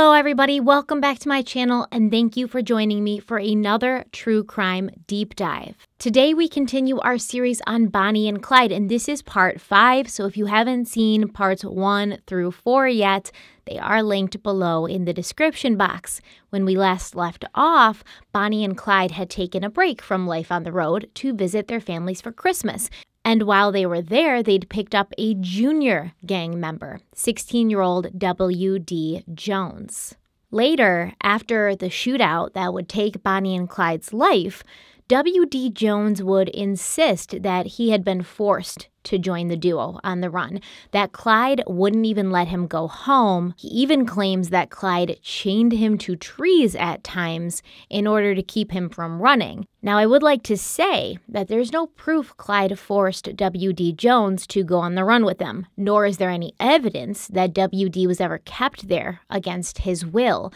Hello, everybody. Welcome back to my channel, and thank you for joining me for another true crime deep dive. Today, we continue our series on Bonnie and Clyde, and this is part five. So, if you haven't seen parts one through four yet, they are linked below in the description box. When we last left off, Bonnie and Clyde had taken a break from life on the road to visit their families for Christmas. And while they were there, they'd picked up a junior gang member, 16 year old W.D. Jones. Later, after the shootout that would take Bonnie and Clyde's life, W.D. Jones would insist that he had been forced to join the duo on the run, that Clyde wouldn't even let him go home. He even claims that Clyde chained him to trees at times in order to keep him from running. Now, I would like to say that there's no proof Clyde forced W.D. Jones to go on the run with him, nor is there any evidence that W.D. was ever kept there against his will.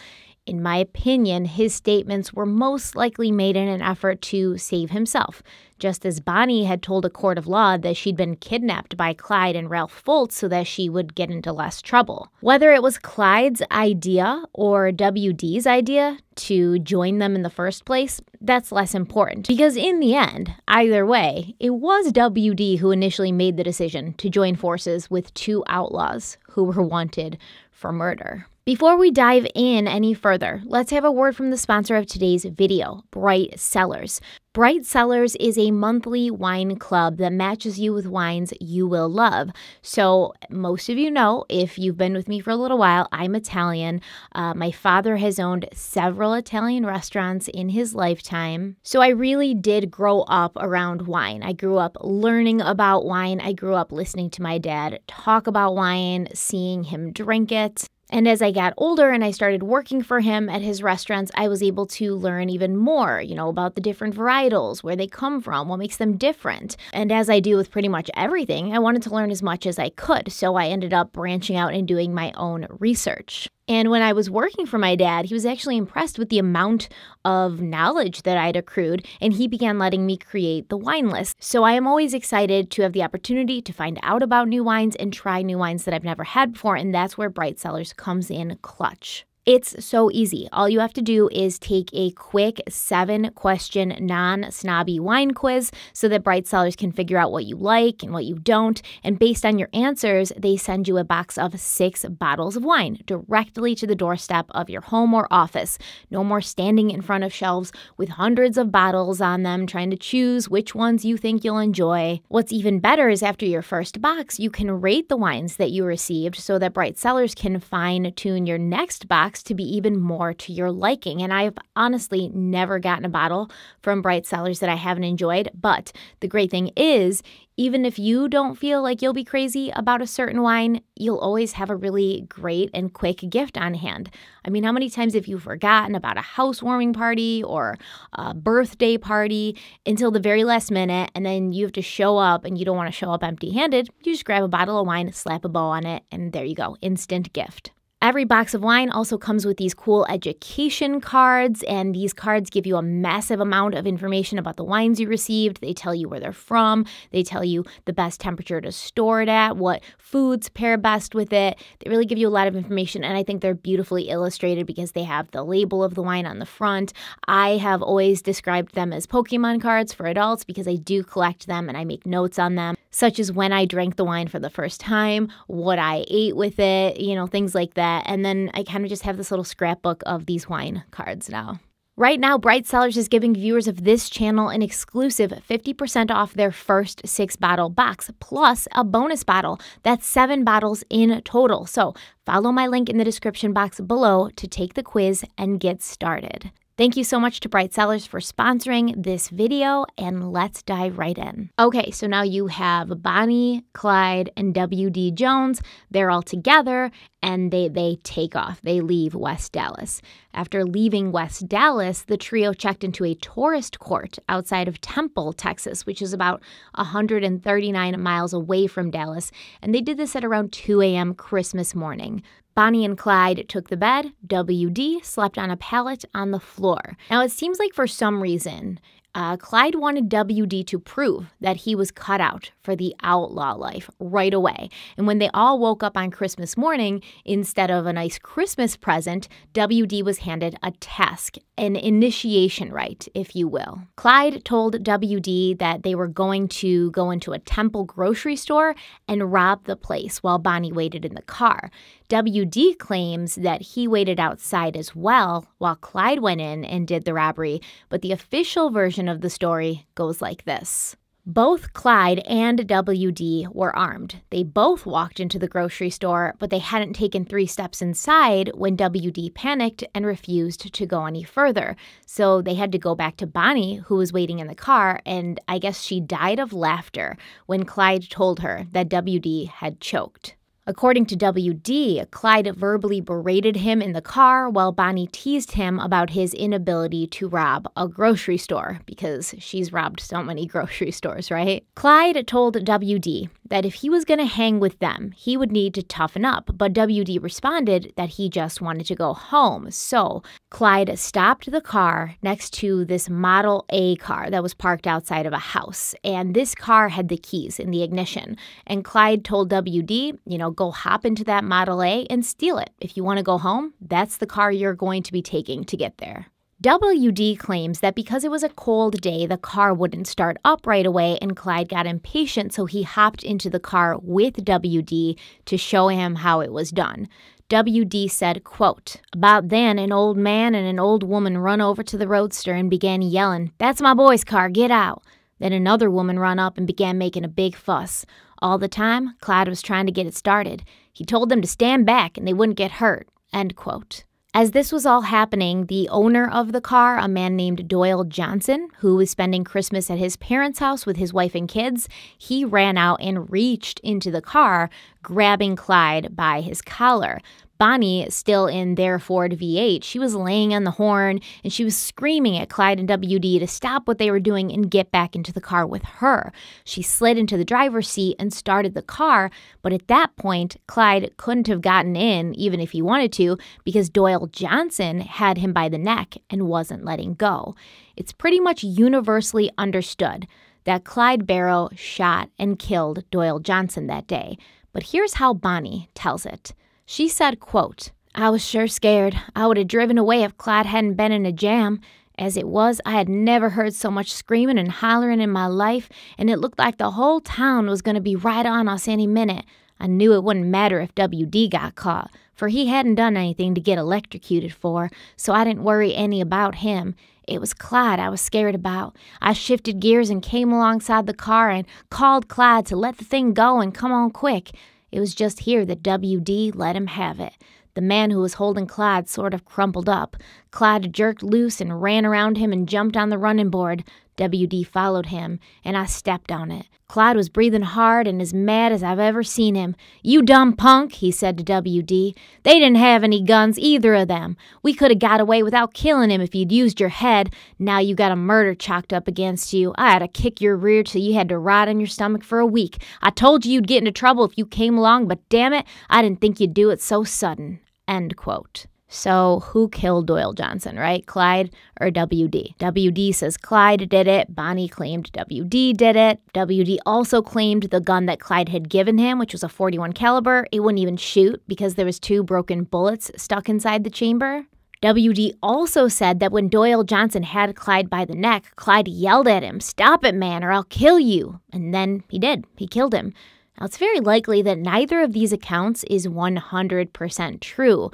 In my opinion, his statements were most likely made in an effort to save himself, just as Bonnie had told a court of law that she'd been kidnapped by Clyde and Ralph Foltz so that she would get into less trouble. Whether it was Clyde's idea or WD's idea to join them in the first place, that's less important. Because in the end, either way, it was WD who initially made the decision to join forces with two outlaws who were wanted for murder. Before we dive in any further, let's have a word from the sponsor of today's video, Bright Sellers. Bright Sellers is a monthly wine club that matches you with wines you will love. So, most of you know, if you've been with me for a little while, I'm Italian. Uh, my father has owned several Italian restaurants in his lifetime. So, I really did grow up around wine. I grew up learning about wine. I grew up listening to my dad talk about wine, seeing him drink it. And as I got older and I started working for him at his restaurants, I was able to learn even more, you know, about the different varietals, where they come from, what makes them different. And as I do with pretty much everything, I wanted to learn as much as I could. So I ended up branching out and doing my own research. And when I was working for my dad, he was actually impressed with the amount of knowledge that I'd accrued, and he began letting me create the wine list. So I am always excited to have the opportunity to find out about new wines and try new wines that I've never had before, and that's where Bright Sellers comes in clutch. It's so easy. All you have to do is take a quick seven question non snobby wine quiz so that bright sellers can figure out what you like and what you don't. And based on your answers, they send you a box of six bottles of wine directly to the doorstep of your home or office. No more standing in front of shelves with hundreds of bottles on them trying to choose which ones you think you'll enjoy. What's even better is after your first box, you can rate the wines that you received so that bright sellers can fine tune your next box to be even more to your liking. And I've honestly never gotten a bottle from Bright Sellers that I haven't enjoyed. But the great thing is, even if you don't feel like you'll be crazy about a certain wine, you'll always have a really great and quick gift on hand. I mean, how many times have you forgotten about a housewarming party or a birthday party until the very last minute, and then you have to show up and you don't want to show up empty handed? You just grab a bottle of wine, slap a bow on it, and there you go instant gift. Every box of wine also comes with these cool education cards, and these cards give you a massive amount of information about the wines you received. They tell you where they're from, they tell you the best temperature to store it at, what foods pair best with it. They really give you a lot of information, and I think they're beautifully illustrated because they have the label of the wine on the front. I have always described them as Pokemon cards for adults because I do collect them and I make notes on them, such as when I drank the wine for the first time, what I ate with it, you know, things like that that. And then I kind of just have this little scrapbook of these wine cards now. Right now, Bright Sellers is giving viewers of this channel an exclusive 50% off their first six bottle box, plus a bonus bottle. That's seven bottles in total. So follow my link in the description box below to take the quiz and get started. Thank you so much to Bright Sellers for sponsoring this video, and let's dive right in. Okay, so now you have Bonnie, Clyde, and W.D. Jones. They're all together, and they, they take off. They leave West Dallas. After leaving West Dallas, the trio checked into a tourist court outside of Temple, Texas, which is about 139 miles away from Dallas, and they did this at around 2 a.m. Christmas morning. Bonnie and Clyde took the bed. WD slept on a pallet on the floor. Now, it seems like for some reason, uh, Clyde wanted WD to prove that he was cut out for the outlaw life right away. And when they all woke up on Christmas morning, instead of a nice Christmas present, WD was handed a task, an initiation rite, if you will. Clyde told WD that they were going to go into a temple grocery store and rob the place while Bonnie waited in the car. WD claims that he waited outside as well while Clyde went in and did the robbery, but the official version of the story goes like this. Both Clyde and WD were armed. They both walked into the grocery store, but they hadn't taken three steps inside when WD panicked and refused to go any further. So they had to go back to Bonnie, who was waiting in the car, and I guess she died of laughter when Clyde told her that WD had choked. According to WD, Clyde verbally berated him in the car while Bonnie teased him about his inability to rob a grocery store because she's robbed so many grocery stores, right? Clyde told WD, that if he was going to hang with them, he would need to toughen up, but WD responded that he just wanted to go home. So Clyde stopped the car next to this Model A car that was parked outside of a house, and this car had the keys in the ignition. And Clyde told WD, you know, go hop into that Model A and steal it. If you want to go home, that's the car you're going to be taking to get there. WD claims that because it was a cold day, the car wouldn't start up right away, and Clyde got impatient, so he hopped into the car with WD to show him how it was done. WD said, quote, About then, an old man and an old woman run over to the roadster and began yelling, That's my boy's car, get out. Then another woman run up and began making a big fuss. All the time, Clyde was trying to get it started. He told them to stand back and they wouldn't get hurt, end quote. As this was all happening, the owner of the car, a man named Doyle Johnson, who was spending Christmas at his parents' house with his wife and kids, he ran out and reached into the car, grabbing Clyde by his collar. Bonnie, still in their Ford V8, she was laying on the horn and she was screaming at Clyde and WD to stop what they were doing and get back into the car with her. She slid into the driver's seat and started the car, but at that point, Clyde couldn't have gotten in, even if he wanted to, because Doyle Johnson had him by the neck and wasn't letting go. It's pretty much universally understood that Clyde Barrow shot and killed Doyle Johnson that day. But here's how Bonnie tells it. She said, quote, I was sure scared. I would have driven away if Clyde hadn't been in a jam. As it was, I had never heard so much screaming and hollering in my life, and it looked like the whole town was going to be right on us any minute. I knew it wouldn't matter if WD got caught, for he hadn't done anything to get electrocuted for, so I didn't worry any about him. It was Clyde I was scared about. I shifted gears and came alongside the car and called Clyde to let the thing go and come on quick. It was just here that WD let him have it. The man who was holding Clyde sort of crumpled up. Clyde jerked loose and ran around him and jumped on the running board. WD followed him, and I stepped on it. Clyde was breathing hard and as mad as I've ever seen him. You dumb punk, he said to WD. They didn't have any guns, either of them. We could have got away without killing him if you'd used your head. Now you got a murder chalked up against you. I had to kick your rear till you had to rot on your stomach for a week. I told you you'd get into trouble if you came along, but damn it, I didn't think you'd do it so sudden. End quote. So, who killed Doyle Johnson, right? Clyde or WD? WD says Clyde did it. Bonnie claimed WD did it. WD also claimed the gun that Clyde had given him, which was a 41 caliber, it wouldn't even shoot because there was two broken bullets stuck inside the chamber. WD also said that when Doyle Johnson had Clyde by the neck, Clyde yelled at him, "Stop it, man, or I'll kill you." And then he did. He killed him. Now, it's very likely that neither of these accounts is 100% true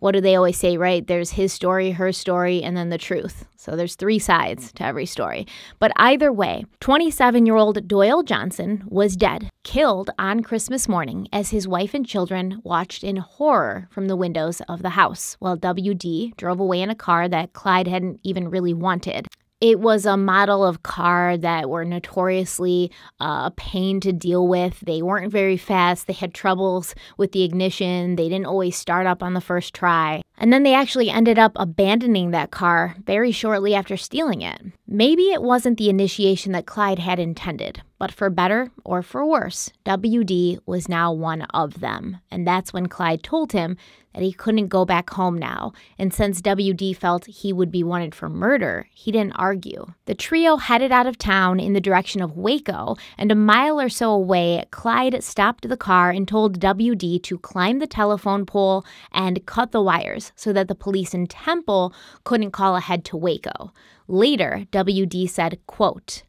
what do they always say, right? There's his story, her story, and then the truth. So there's three sides to every story. But either way, 27 year old Doyle Johnson was dead, killed on Christmas morning as his wife and children watched in horror from the windows of the house while WD drove away in a car that Clyde hadn't even really wanted it was a model of car that were notoriously uh, a pain to deal with. They weren't very fast. They had troubles with the ignition. They didn't always start up on the first try. And then they actually ended up abandoning that car very shortly after stealing it. Maybe it wasn't the initiation that Clyde had intended, but for better or for worse, WD was now one of them. And that's when Clyde told him that he couldn't go back home now. And since WD felt he would be wanted for murder, he didn't argue. The trio headed out of town in the direction of Waco, and a mile or so away, Clyde stopped the car and told WD to climb the telephone pole and cut the wires so that the police in Temple couldn't call ahead to Waco. Later, WD said, quote,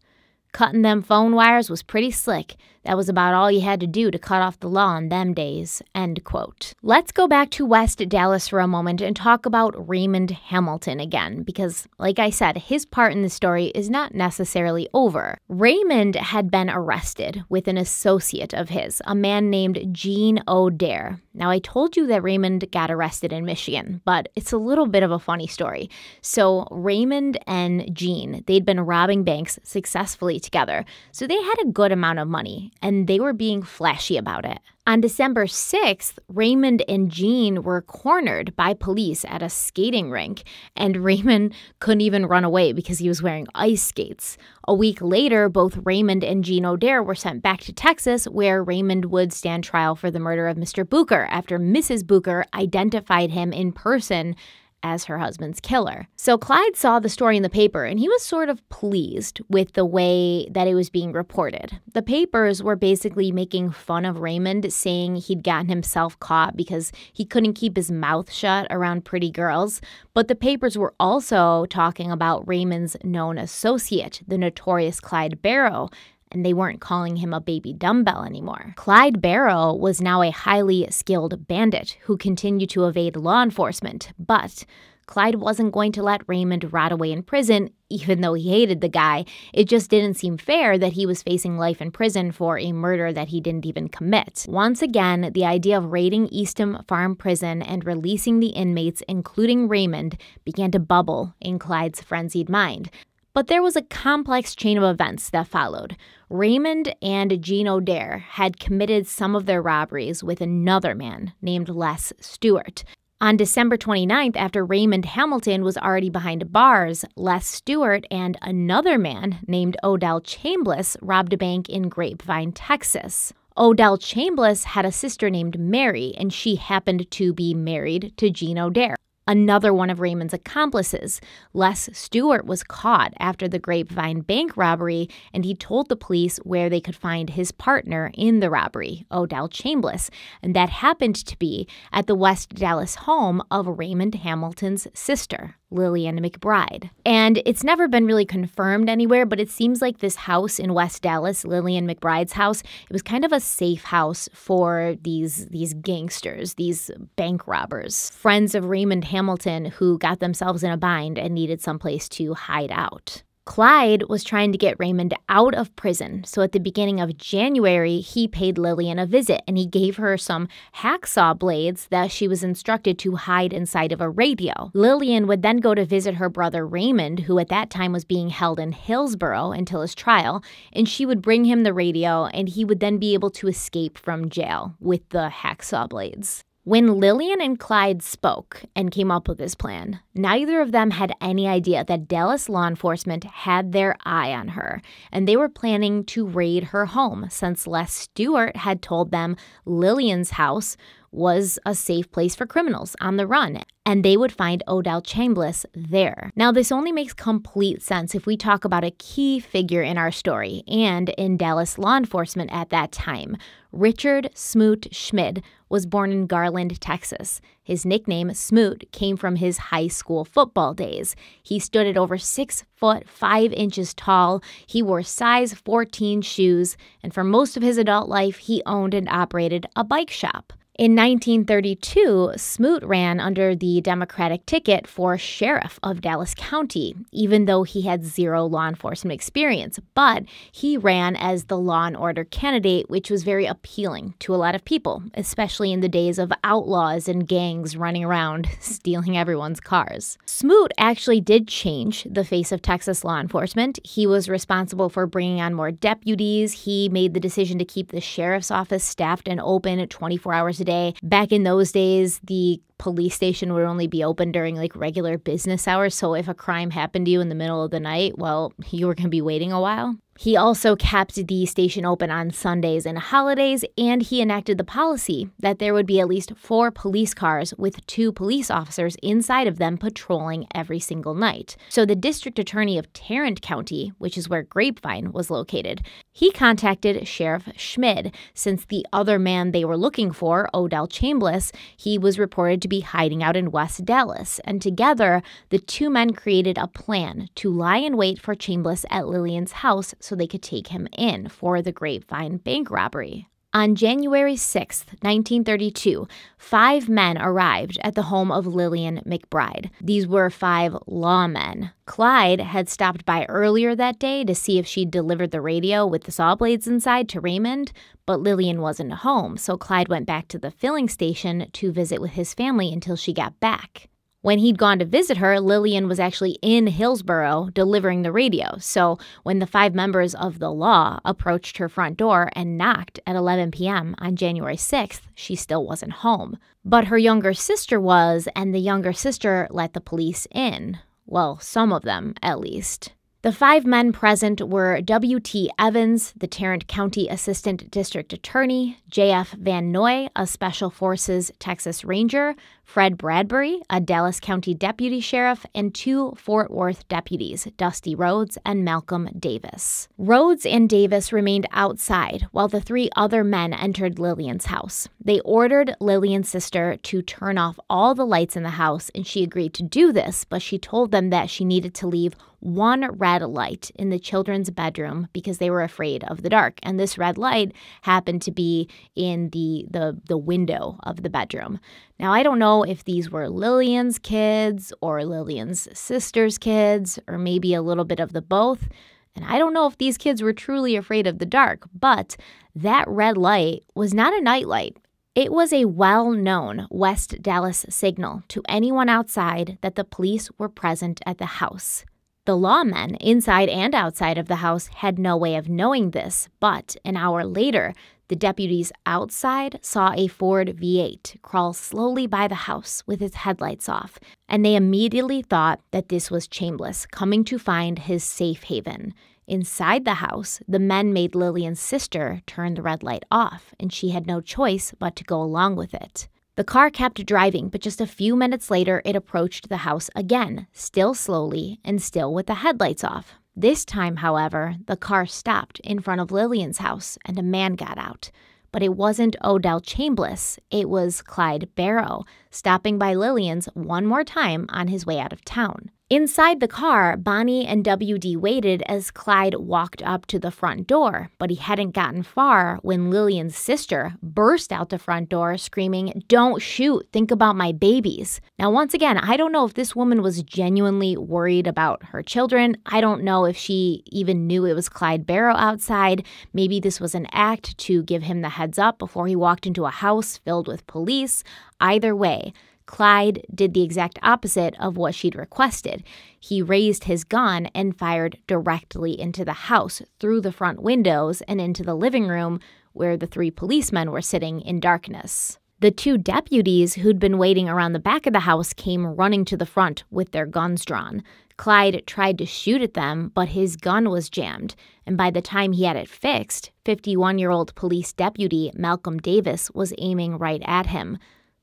Cutting them phone wires was pretty slick. That was about all you had to do to cut off the law in them days. End quote. Let's go back to West Dallas for a moment and talk about Raymond Hamilton again, because, like I said, his part in the story is not necessarily over. Raymond had been arrested with an associate of his, a man named Gene O'Dare. Now, I told you that Raymond got arrested in Michigan, but it's a little bit of a funny story. So, Raymond and Gene, they'd been robbing banks successfully together, so they had a good amount of money and they were being flashy about it. On December 6th, Raymond and Jean were cornered by police at a skating rink, and Raymond couldn't even run away because he was wearing ice skates. A week later, both Raymond and Jean O'Dare were sent back to Texas, where Raymond would stand trial for the murder of Mr. Booker after Mrs. Booker identified him in person as her husband's killer. So Clyde saw the story in the paper and he was sort of pleased with the way that it was being reported. The papers were basically making fun of Raymond, saying he'd gotten himself caught because he couldn't keep his mouth shut around pretty girls. But the papers were also talking about Raymond's known associate, the notorious Clyde Barrow, and they weren't calling him a baby dumbbell anymore. Clyde Barrow was now a highly skilled bandit who continued to evade law enforcement, but Clyde wasn't going to let Raymond rot away in prison, even though he hated the guy. It just didn't seem fair that he was facing life in prison for a murder that he didn't even commit. Once again, the idea of raiding Eastham Farm Prison and releasing the inmates, including Raymond, began to bubble in Clyde's frenzied mind. But there was a complex chain of events that followed. Raymond and Gene O'Dare had committed some of their robberies with another man named Les Stewart. On December 29th, after Raymond Hamilton was already behind bars, Les Stewart and another man named Odell Chambliss robbed a bank in Grapevine, Texas. Odell Chambliss had a sister named Mary, and she happened to be married to Gene O'Dare. Another one of Raymond's accomplices, Les Stewart, was caught after the Grapevine bank robbery, and he told the police where they could find his partner in the robbery, Odell Chambliss, and that happened to be at the West Dallas home of Raymond Hamilton's sister, Lillian McBride. And it's never been really confirmed anywhere, but it seems like this house in West Dallas, Lillian McBride's house, it was kind of a safe house for these these gangsters, these bank robbers, friends of Raymond Hamilton who got themselves in a bind and needed someplace to hide out. Clyde was trying to get Raymond out of prison. So at the beginning of January, he paid Lillian a visit and he gave her some hacksaw blades that she was instructed to hide inside of a radio. Lillian would then go to visit her brother Raymond, who at that time was being held in Hillsborough until his trial, and she would bring him the radio and he would then be able to escape from jail with the hacksaw blades. When Lillian and Clyde spoke and came up with this plan, neither of them had any idea that Dallas law enforcement had their eye on her, and they were planning to raid her home since Les Stewart had told them Lillian's house was a safe place for criminals on the run, and they would find Odell Chambliss there. Now, this only makes complete sense if we talk about a key figure in our story and in Dallas law enforcement at that time. Richard Smoot Schmid was born in Garland, Texas. His nickname, Smoot, came from his high school football days. He stood at over six foot five inches tall. He wore size 14 shoes, and for most of his adult life, he owned and operated a bike shop. In 1932, Smoot ran under the Democratic ticket for sheriff of Dallas County, even though he had zero law enforcement experience. But he ran as the law and order candidate, which was very appealing to a lot of people, especially in the days of outlaws and gangs running around stealing everyone's cars. Smoot actually did change the face of Texas law enforcement. He was responsible for bringing on more deputies. He made the decision to keep the sheriff's office staffed and open 24 hours a today. Back in those days, the police station would only be open during like regular business hours. So if a crime happened to you in the middle of the night, well, you were going to be waiting a while. He also kept the station open on Sundays and holidays, and he enacted the policy that there would be at least four police cars with two police officers inside of them patrolling every single night. So the district attorney of Tarrant County, which is where Grapevine was located, he contacted Sheriff Schmid since the other man they were looking for, Odell Chambliss, he was reported to be hiding out in West Dallas, and together the two men created a plan to lie in wait for Chambliss at Lillian's house so they could take him in for the Grapevine bank robbery. On January 6, 1932, five men arrived at the home of Lillian McBride. These were five lawmen. Clyde had stopped by earlier that day to see if she'd delivered the radio with the saw blades inside to Raymond, but Lillian wasn't home, so Clyde went back to the filling station to visit with his family until she got back. When he'd gone to visit her, Lillian was actually in Hillsboro delivering the radio. So when the five members of the law approached her front door and knocked at 11 p.m. on January 6th, she still wasn't home. But her younger sister was, and the younger sister let the police in. Well, some of them, at least. The five men present were W.T. Evans, the Tarrant County Assistant District Attorney, J.F. Van Noy, a Special Forces Texas Ranger, Fred Bradbury, a Dallas County deputy sheriff, and two Fort Worth deputies, Dusty Rhodes and Malcolm Davis. Rhodes and Davis remained outside while the three other men entered Lillian's house. They ordered Lillian's sister to turn off all the lights in the house, and she agreed to do this, but she told them that she needed to leave one red light in the children's bedroom because they were afraid of the dark. And this red light happened to be in the the, the window of the bedroom. Now, I don't know if these were Lillian's kids or Lillian's sister's kids, or maybe a little bit of the both. And I don't know if these kids were truly afraid of the dark, but that red light was not a nightlight. It was a well known West Dallas signal to anyone outside that the police were present at the house. The lawmen, inside and outside of the house, had no way of knowing this, but an hour later, the deputies outside saw a Ford V8 crawl slowly by the house with its headlights off, and they immediately thought that this was Chambliss coming to find his safe haven. Inside the house, the men made Lillian's sister turn the red light off, and she had no choice but to go along with it. The car kept driving, but just a few minutes later, it approached the house again, still slowly and still with the headlights off. This time, however, the car stopped in front of Lillian's house and a man got out. But it wasn't Odell Chambliss, it was Clyde Barrow, stopping by Lillian's one more time on his way out of town. Inside the car, Bonnie and WD waited as Clyde walked up to the front door, but he hadn't gotten far when Lillian's sister burst out the front door screaming, Don't shoot, think about my babies. Now, once again, I don't know if this woman was genuinely worried about her children. I don't know if she even knew it was Clyde Barrow outside. Maybe this was an act to give him the heads up before he walked into a house filled with police. Either way, Clyde did the exact opposite of what she'd requested. He raised his gun and fired directly into the house through the front windows and into the living room where the three policemen were sitting in darkness. The two deputies who'd been waiting around the back of the house came running to the front with their guns drawn. Clyde tried to shoot at them, but his gun was jammed, and by the time he had it fixed, 51 year old police deputy Malcolm Davis was aiming right at him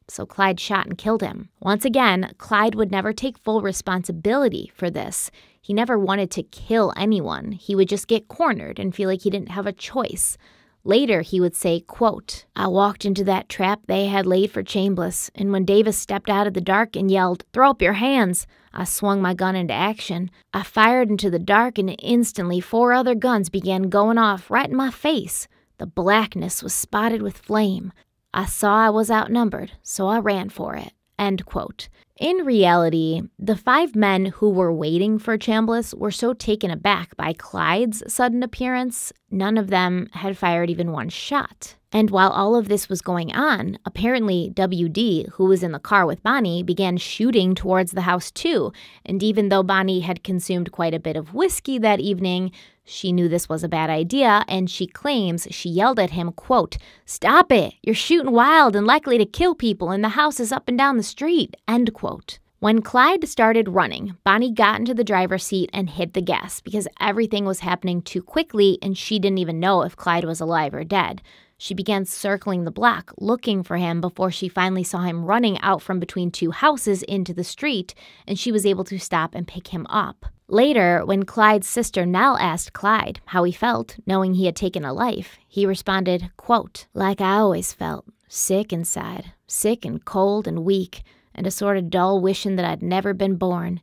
so Clyde shot and killed him. Once again, Clyde would never take full responsibility for this. He never wanted to kill anyone. He would just get cornered and feel like he didn't have a choice. Later, he would say, quote, I walked into that trap they had laid for Chambliss, and when Davis stepped out of the dark and yelled, Throw up your hands, I swung my gun into action. I fired into the dark, and instantly four other guns began going off right in my face. The blackness was spotted with flame. I saw I was outnumbered, so I ran for it. End quote. In reality, the five men who were waiting for Chambliss were so taken aback by Clyde's sudden appearance, none of them had fired even one shot. And while all of this was going on, apparently WD, who was in the car with Bonnie, began shooting towards the house too. And even though Bonnie had consumed quite a bit of whiskey that evening, she knew this was a bad idea, and she claims she yelled at him, quote, Stop it! You're shooting wild and likely to kill people in the houses up and down the street, end quote. When Clyde started running, Bonnie got into the driver's seat and hit the gas because everything was happening too quickly and she didn't even know if Clyde was alive or dead. She began circling the block, looking for him before she finally saw him running out from between two houses into the street and she was able to stop and pick him up. Later, when Clyde's sister Nell asked Clyde how he felt, knowing he had taken a life, he responded, quote, Like I always felt, sick inside, sick and cold and weak, and a sort of dull wishing that I'd never been born.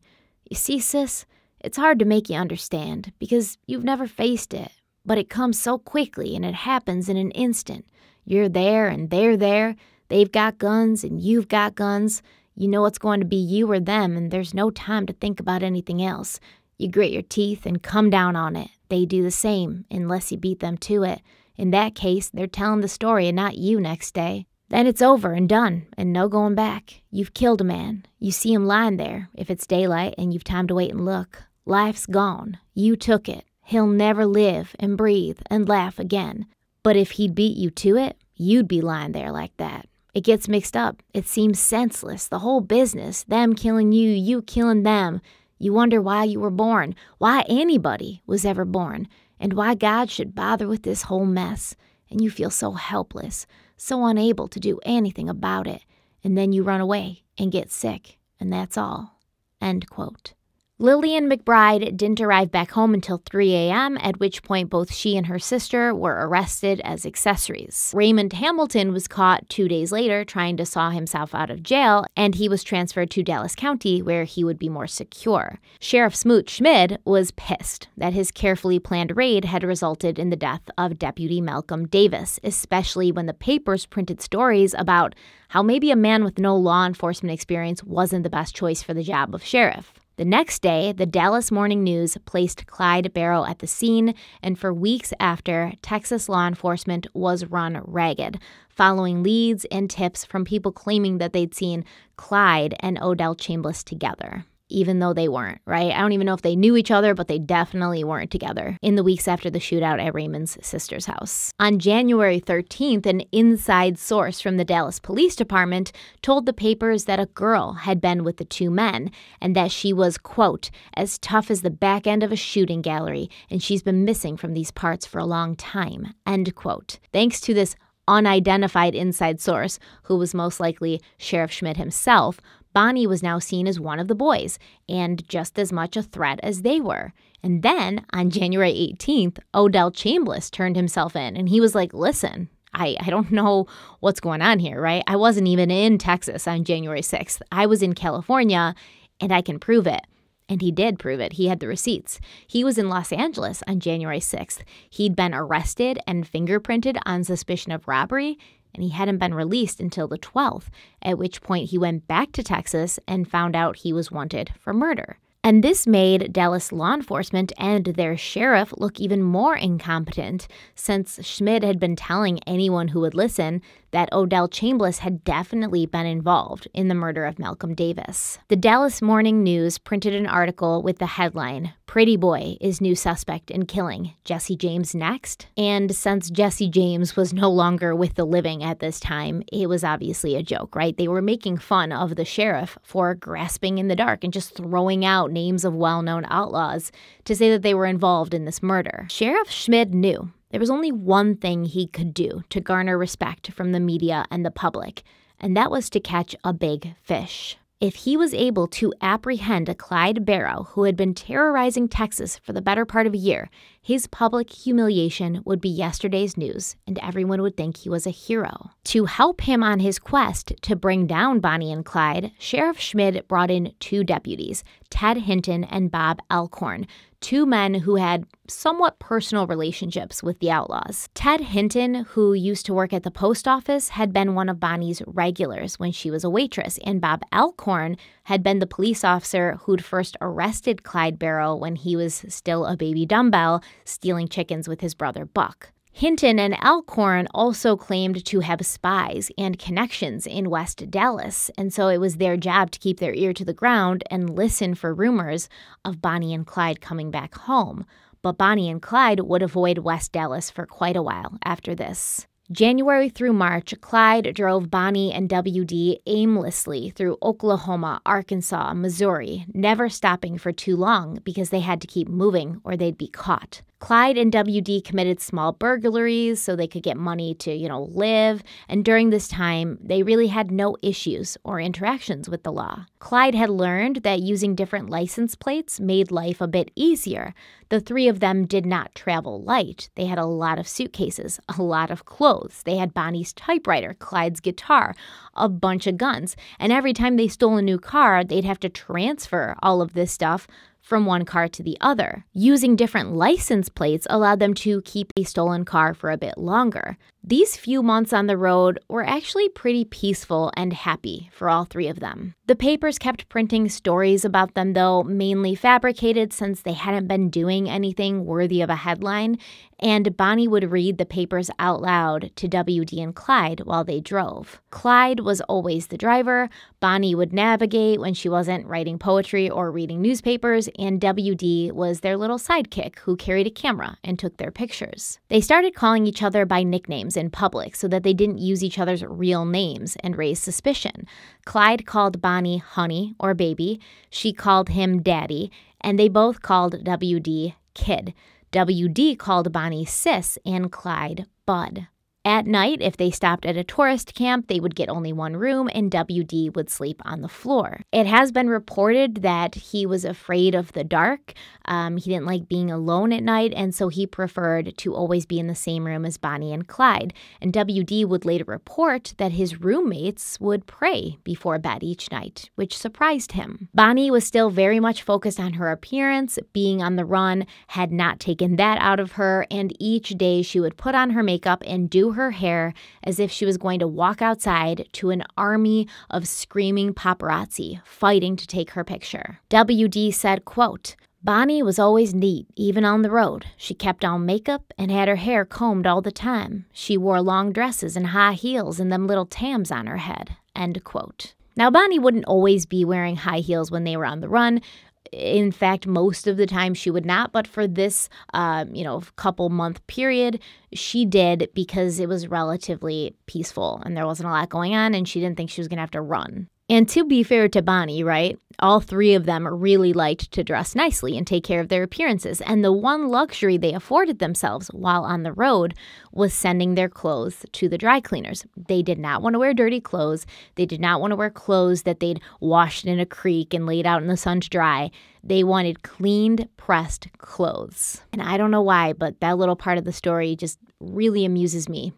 You see, sis, it's hard to make you understand, because you've never faced it, but it comes so quickly and it happens in an instant. You're there and they're there, they've got guns and you've got guns. You know it's going to be you or them, and there's no time to think about anything else. You grit your teeth and come down on it. They do the same, unless you beat them to it. In that case, they're telling the story and not you next day. Then it's over and done, and no going back. You've killed a man. You see him lying there, if it's daylight and you've time to wait and look. Life's gone. You took it. He'll never live and breathe and laugh again. But if he'd beat you to it, you'd be lying there like that. It gets mixed up. It seems senseless. The whole business them killing you, you killing them. You wonder why you were born, why anybody was ever born, and why God should bother with this whole mess. And you feel so helpless, so unable to do anything about it. And then you run away and get sick, and that's all. End quote. Lillian McBride didn't arrive back home until 3 a.m., at which point both she and her sister were arrested as accessories. Raymond Hamilton was caught two days later trying to saw himself out of jail, and he was transferred to Dallas County where he would be more secure. Sheriff Smoot Schmid was pissed that his carefully planned raid had resulted in the death of Deputy Malcolm Davis, especially when the papers printed stories about how maybe a man with no law enforcement experience wasn't the best choice for the job of sheriff. The next day, the Dallas Morning News placed Clyde Barrow at the scene, and for weeks after, Texas law enforcement was run ragged, following leads and tips from people claiming that they'd seen Clyde and Odell Chambliss together even though they weren't, right? I don't even know if they knew each other, but they definitely weren't together in the weeks after the shootout at Raymond's sister's house. On January 13th, an inside source from the Dallas Police Department told the papers that a girl had been with the two men and that she was, quote, as tough as the back end of a shooting gallery, and she's been missing from these parts for a long time, end quote. Thanks to this unidentified inside source, who was most likely Sheriff Schmidt himself, Bonnie was now seen as one of the boys and just as much a threat as they were. And then on January 18th, Odell Chambliss turned himself in and he was like, listen, I, I don't know what's going on here, right? I wasn't even in Texas on January 6th. I was in California and I can prove it. And he did prove it. He had the receipts. He was in Los Angeles on January 6th. He'd been arrested and fingerprinted on suspicion of robbery, and he hadn't been released until the 12th, at which point he went back to Texas and found out he was wanted for murder. And this made Dallas law enforcement and their sheriff look even more incompetent, since Schmidt had been telling anyone who would listen that Odell Chambliss had definitely been involved in the murder of Malcolm Davis. The Dallas Morning News printed an article with the headline Pretty Boy is New Suspect in Killing, Jesse James Next. And since Jesse James was no longer with the living at this time, it was obviously a joke, right? They were making fun of the sheriff for grasping in the dark and just throwing out names of well known outlaws to say that they were involved in this murder. Sheriff Schmid knew there was only one thing he could do to garner respect from the media and the public, and that was to catch a big fish. If he was able to apprehend a Clyde Barrow who had been terrorizing Texas for the better part of a year, his public humiliation would be yesterday's news, and everyone would think he was a hero. To help him on his quest to bring down Bonnie and Clyde, Sheriff Schmid brought in two deputies, Ted Hinton and Bob Elkhorn, two men who had somewhat personal relationships with the outlaws. Ted Hinton, who used to work at the post office, had been one of Bonnie's regulars when she was a waitress, and Bob Elkhorn had been the police officer who'd first arrested Clyde Barrow when he was still a baby dumbbell, stealing chickens with his brother Buck. Hinton and Alcorn also claimed to have spies and connections in West Dallas, and so it was their job to keep their ear to the ground and listen for rumors of Bonnie and Clyde coming back home. But Bonnie and Clyde would avoid West Dallas for quite a while after this. January through March, Clyde drove Bonnie and WD aimlessly through Oklahoma, Arkansas, Missouri, never stopping for too long because they had to keep moving or they'd be caught. Clyde and WD committed small burglaries so they could get money to, you know, live, and during this time, they really had no issues or interactions with the law. Clyde had learned that using different license plates made life a bit easier. The three of them did not travel light. They had a lot of suitcases, a lot of clothes. They had Bonnie's typewriter, Clyde's guitar, a bunch of guns, and every time they stole a new car, they'd have to transfer all of this stuff from one car to the other. Using different license plates allowed them to keep a stolen car for a bit longer. These few months on the road were actually pretty peaceful and happy for all three of them. The papers kept printing stories about them, though, mainly fabricated since they hadn't been doing anything worthy of a headline, and Bonnie would read the papers out loud to W.D. and Clyde while they drove. Clyde was always the driver, Bonnie would navigate when she wasn't writing poetry or reading newspapers, and W.D. was their little sidekick who carried a camera and took their pictures. They started calling each other by nicknames names in public so that they didn't use each other's real names and raise suspicion. Clyde called Bonnie honey or baby, she called him daddy, and they both called WD kid. WD called Bonnie sis and Clyde bud. At night, if they stopped at a tourist camp, they would get only one room and WD would sleep on the floor. It has been reported that he was afraid of the dark. Um, he didn't like being alone at night, and so he preferred to always be in the same room as Bonnie and Clyde. And WD would later report that his roommates would pray before bed each night, which surprised him. Bonnie was still very much focused on her appearance, being on the run had not taken that out of her, and each day she would put on her makeup and do her her hair as if she was going to walk outside to an army of screaming paparazzi fighting to take her picture. WD said, quote, Bonnie was always neat, even on the road. She kept on makeup and had her hair combed all the time. She wore long dresses and high heels and them little tams on her head. End quote. Now, Bonnie wouldn't always be wearing high heels when they were on the run in fact, most of the time she would not, but for this, um, you know, couple month period, she did because it was relatively peaceful and there wasn't a lot going on, and she didn't think she was going to have to run. And to be fair to Bonnie, right, all three of them really liked to dress nicely and take care of their appearances. And the one luxury they afforded themselves while on the road was sending their clothes to the dry cleaners. They did not want to wear dirty clothes. They did not want to wear clothes that they'd washed in a creek and laid out in the sun to dry. They wanted cleaned, pressed clothes. And I don't know why, but that little part of the story just really amuses me.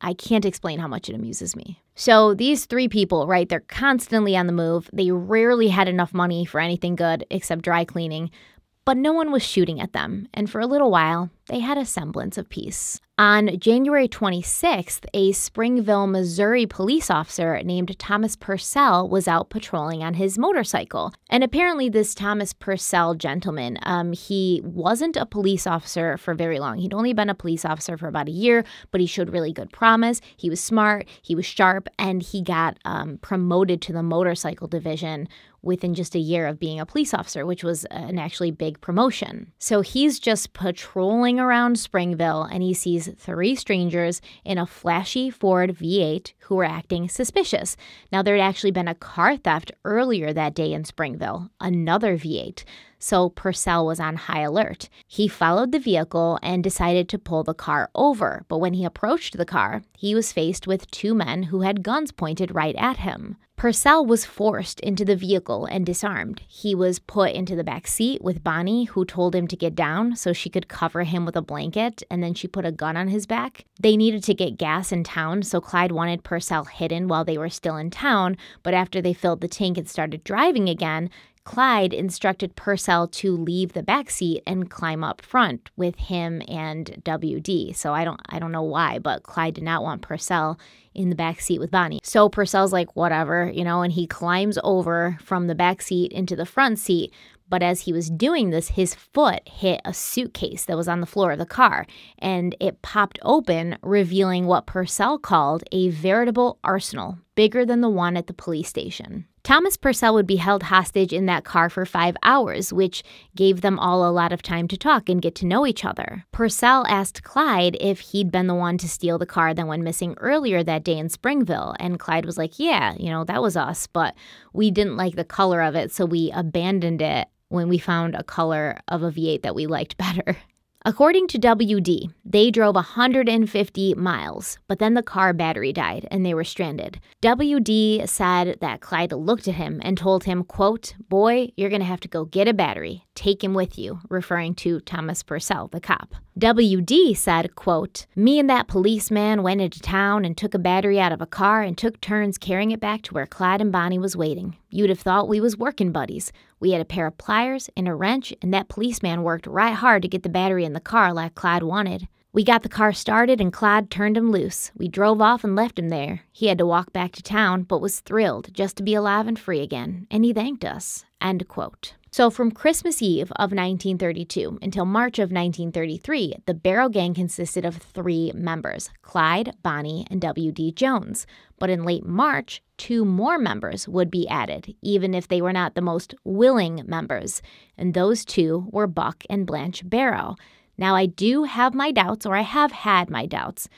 I can't explain how much it amuses me. So these three people, right, they're constantly on the move. They rarely had enough money for anything good except dry cleaning, but no one was shooting at them. And for a little while, they had a semblance of peace. On January 26th, a Springville, Missouri police officer named Thomas Purcell was out patrolling on his motorcycle. And apparently, this Thomas Purcell gentleman, um, he wasn't a police officer for very long. He'd only been a police officer for about a year, but he showed really good promise. He was smart, he was sharp, and he got um, promoted to the motorcycle division within just a year of being a police officer, which was an actually big promotion. So he's just patrolling driving around Springville and he sees three strangers in a flashy Ford V8 who are acting suspicious. Now, there had actually been a car theft earlier that day in Springville, another V8 so Purcell was on high alert. He followed the vehicle and decided to pull the car over, but when he approached the car, he was faced with two men who had guns pointed right at him. Purcell was forced into the vehicle and disarmed. He was put into the back seat with Bonnie, who told him to get down so she could cover him with a blanket, and then she put a gun on his back. They needed to get gas in town, so Clyde wanted Purcell hidden while they were still in town, but after they filled the tank and started driving again, Clyde instructed Purcell to leave the back seat and climb up front with him and WD. So I don't I don't know why, but Clyde did not want Purcell in the back seat with Bonnie. So Purcell's like, whatever, you know, and he climbs over from the back seat into the front seat. But as he was doing this, his foot hit a suitcase that was on the floor of the car and it popped open, revealing what Purcell called a veritable arsenal bigger than the one at the police station. Thomas Purcell would be held hostage in that car for five hours, which gave them all a lot of time to talk and get to know each other. Purcell asked Clyde if he'd been the one to steal the car that went missing earlier that day in Springville, and Clyde was like, Yeah, you know, that was us, but we didn't like the color of it, so we abandoned it when we found a color of a V8 that we liked better. According to WD, they drove 150 miles, but then the car battery died and they were stranded. WD said that Clyde looked at him and told him, quote, "Boy, you're going to have to go get a battery. Take him with you," referring to Thomas Purcell, the cop. WD said, quote, "Me and that policeman went into town and took a battery out of a car and took turns carrying it back to where Clyde and Bonnie was waiting. You'd have thought we was working buddies. We had a pair of pliers and a wrench, and that policeman worked right hard to get the battery in the car like Clyde wanted. We got the car started and Clyde turned him loose. We drove off and left him there. He had to walk back to town, but was thrilled just to be alive and free again, and he thanked us. End quote. So, from Christmas Eve of 1932 until March of 1933, the Barrow Gang consisted of three members Clyde, Bonnie, and W.D. Jones. But in late March, two more members would be added, even if they were not the most willing members. And those two were Buck and Blanche Barrow. Now, I do have my doubts, or I have had my doubts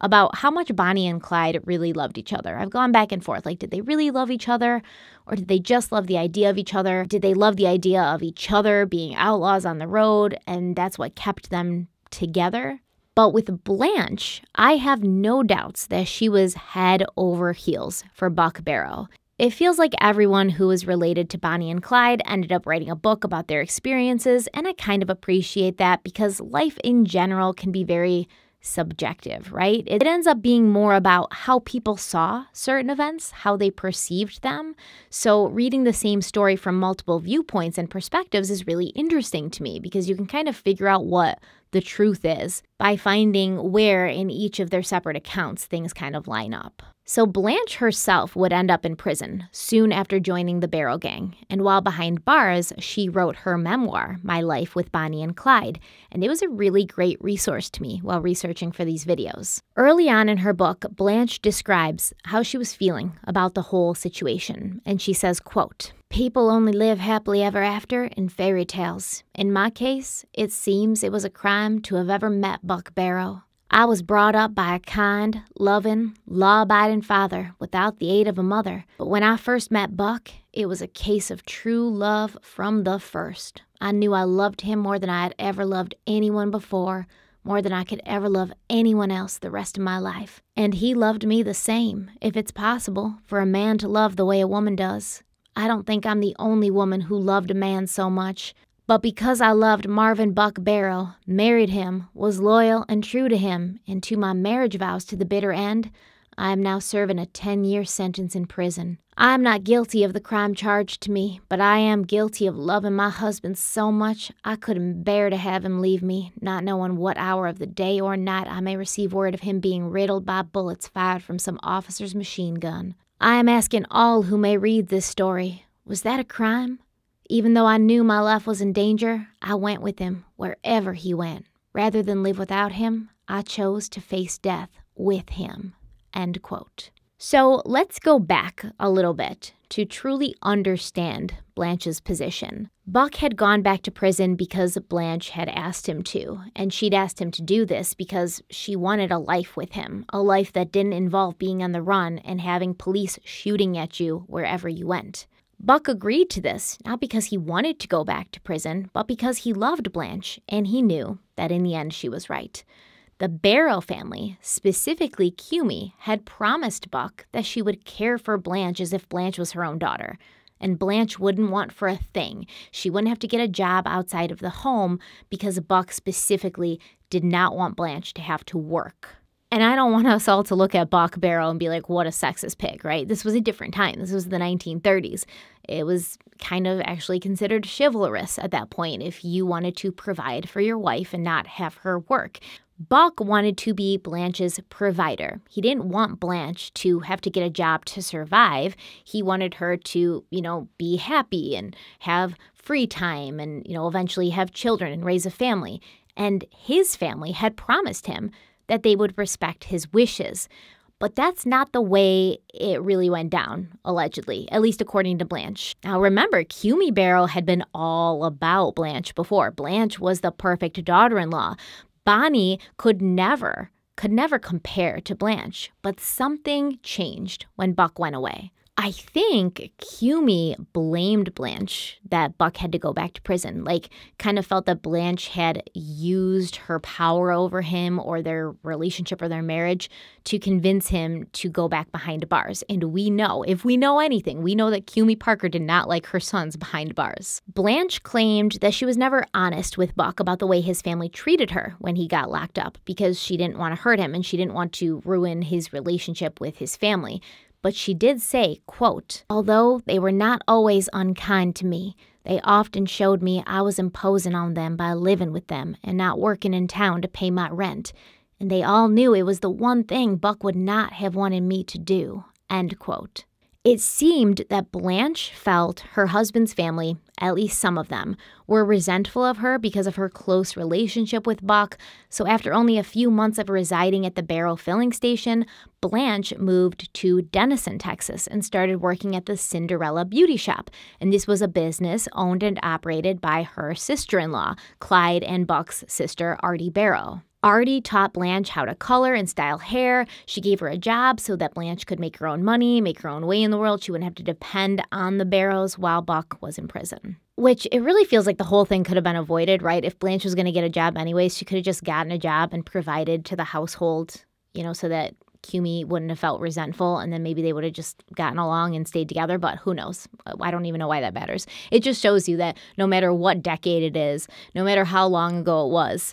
about how much Bonnie and Clyde really loved each other. I've gone back and forth. Like, did they really love each other? Or did they just love the idea of each other? Did they love the idea of each other being outlaws on the road? And that's what kept them together? But with Blanche, I have no doubts that she was head over heels for Buck Barrow. It feels like everyone who was related to Bonnie and Clyde ended up writing a book about their experiences, and I kind of appreciate that because life in general can be very subjective, right? It ends up being more about how people saw certain events, how they perceived them. So, reading the same story from multiple viewpoints and perspectives is really interesting to me because you can kind of figure out what the truth is by finding where in each of their separate accounts things kind of line up. So Blanche herself would end up in prison soon after joining the Barrel Gang, and while behind bars, she wrote her memoir, My Life with Bonnie and Clyde, and it was a really great resource to me while researching for these videos. Early on in her book, Blanche describes how she was feeling about the whole situation, and she says, quote, People only live happily ever after in fairy tales. In my case, it seems it was a crime to have ever met Buck Barrow. I was brought up by a kind, loving, law abiding father without the aid of a mother. But when I first met Buck, it was a case of true love from the first. I knew I loved him more than I had ever loved anyone before, more than I could ever love anyone else the rest of my life. And he loved me the same, if it's possible for a man to love the way a woman does. I don't think I'm the only woman who loved a man so much. But because I loved Marvin Buck Barrow, married him, was loyal and true to him, and to my marriage vows to the bitter end, I am now serving a 10 year sentence in prison. I am not guilty of the crime charged to me, but I am guilty of loving my husband so much I couldn't bear to have him leave me, not knowing what hour of the day or night I may receive word of him being riddled by bullets fired from some officer's machine gun. I am asking all who may read this story was that a crime? Even though I knew my life was in danger, I went with him wherever he went. Rather than live without him, I chose to face death with him. End quote. So let's go back a little bit to truly understand Blanche's position. Buck had gone back to prison because Blanche had asked him to, and she'd asked him to do this because she wanted a life with him, a life that didn't involve being on the run and having police shooting at you wherever you went. Buck agreed to this, not because he wanted to go back to prison, but because he loved Blanche and he knew that in the end she was right. The Barrow family, specifically Cumie, had promised Buck that she would care for Blanche as if Blanche was her own daughter. And Blanche wouldn't want for a thing. She wouldn't have to get a job outside of the home because Buck specifically did not want Blanche to have to work and I don't want us all to look at Bach Barrow and be like, what a sexist pick!" right? This was a different time. This was the 1930s. It was kind of actually considered chivalrous at that point if you wanted to provide for your wife and not have her work. Buck wanted to be Blanche's provider. He didn't want Blanche to have to get a job to survive. He wanted her to, you know, be happy and have free time and, you know, eventually have children and raise a family. And his family had promised him that they would respect his wishes. But that's not the way it really went down, allegedly, at least according to Blanche. Now remember, Cumi Barrow had been all about Blanche before. Blanche was the perfect daughter in law. Bonnie could never, could never compare to Blanche. But something changed when Buck went away. I think Cumi blamed Blanche that Buck had to go back to prison. Like, kind of felt that Blanche had used her power over him or their relationship or their marriage to convince him to go back behind bars. And we know, if we know anything, we know that Cumi Parker did not like her sons behind bars. Blanche claimed that she was never honest with Buck about the way his family treated her when he got locked up because she didn't want to hurt him and she didn't want to ruin his relationship with his family but she did say, quote, Although they were not always unkind to me, they often showed me I was imposing on them by living with them and not working in town to pay my rent, and they all knew it was the one thing Buck would not have wanted me to do, end quote. It seemed that Blanche felt her husband's family at least some of them, were resentful of her because of her close relationship with Buck, so after only a few months of residing at the barrel filling station, Blanche moved to Denison, Texas, and started working at the Cinderella Beauty Shop. And this was a business owned and operated by her sister in law, Clyde and Buck's sister, Artie Barrow. Artie taught Blanche how to color and style hair. She gave her a job so that Blanche could make her own money, make her own way in the world. She wouldn't have to depend on the Barrows while Buck was in prison. Which it really feels like the whole thing could have been avoided, right? If Blanche was going to get a job anyways, she could have just gotten a job and provided to the household, you know, so that Cumi wouldn't have felt resentful and then maybe they would have just gotten along and stayed together, but who knows? I don't even know why that matters. It just shows you that no matter what decade it is, no matter how long ago it was,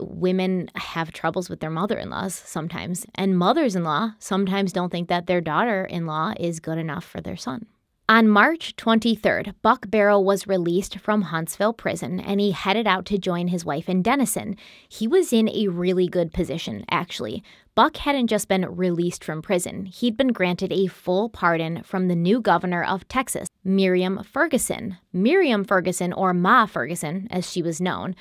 women have troubles with their mother in laws sometimes. And mothers in law sometimes don't think that their daughter in law is good enough for their son. On March 23rd, Buck Barrow was released from Huntsville prison and he headed out to join his wife in Denison. He was in a really good position, actually. Buck hadn't just been released from prison, he'd been granted a full pardon from the new governor of Texas, Miriam Ferguson. Miriam Ferguson, or Ma Ferguson, as she was known,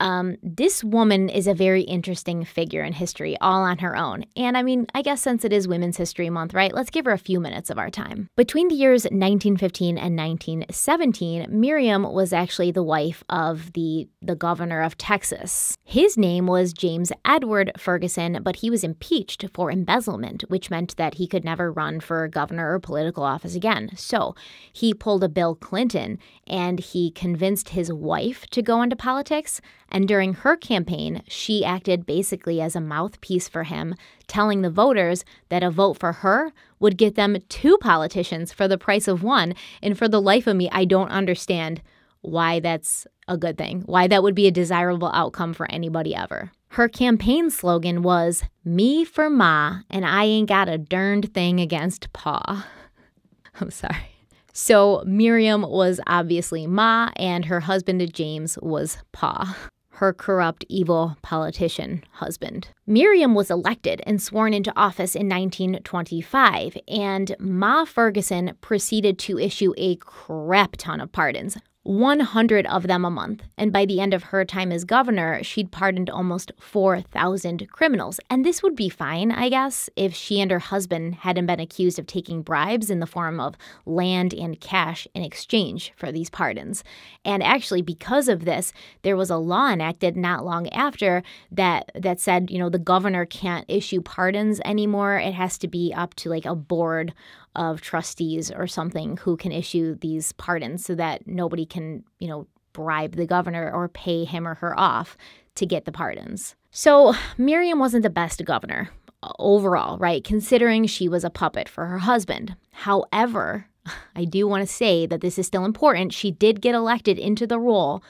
um, this woman is a very interesting figure in history all on her own. And I mean, I guess since it is Women's History Month, right, let's give her a few minutes of our time. Between the years 1915 and 1917, Miriam was actually the wife of the, the governor of Texas. His name was James Edward Ferguson, but he was impeached for embezzlement, which meant that he could never run for governor or political office again. So he pulled a Bill Clinton and he convinced his wife to go into politics. And during her campaign, she acted basically as a mouthpiece for him, telling the voters that a vote for her would get them two politicians for the price of one. And for the life of me, I don't understand why that's a good thing, why that would be a desirable outcome for anybody ever. Her campaign slogan was, Me for Ma, and I ain't got a derned thing against Pa. I'm sorry. So Miriam was obviously Ma, and her husband James was Pa her corrupt, evil politician husband. Miriam was elected and sworn into office in 1925, and Ma Ferguson proceeded to issue a crap ton of pardons, 100 of them a month. And by the end of her time as governor, she'd pardoned almost 4,000 criminals. And this would be fine, I guess, if she and her husband hadn't been accused of taking bribes in the form of land and cash in exchange for these pardons. And actually, because of this, there was a law enacted not long after that that said, you know, the governor can't issue pardons anymore. It has to be up to like a board of trustees or something who can issue these pardons so that nobody can, you know, bribe the governor or pay him or her off to get the pardons. So Miriam wasn't the best governor uh, overall, right? Considering she was a puppet for her husband. However, I do want to say that this is still important. She did get elected into the role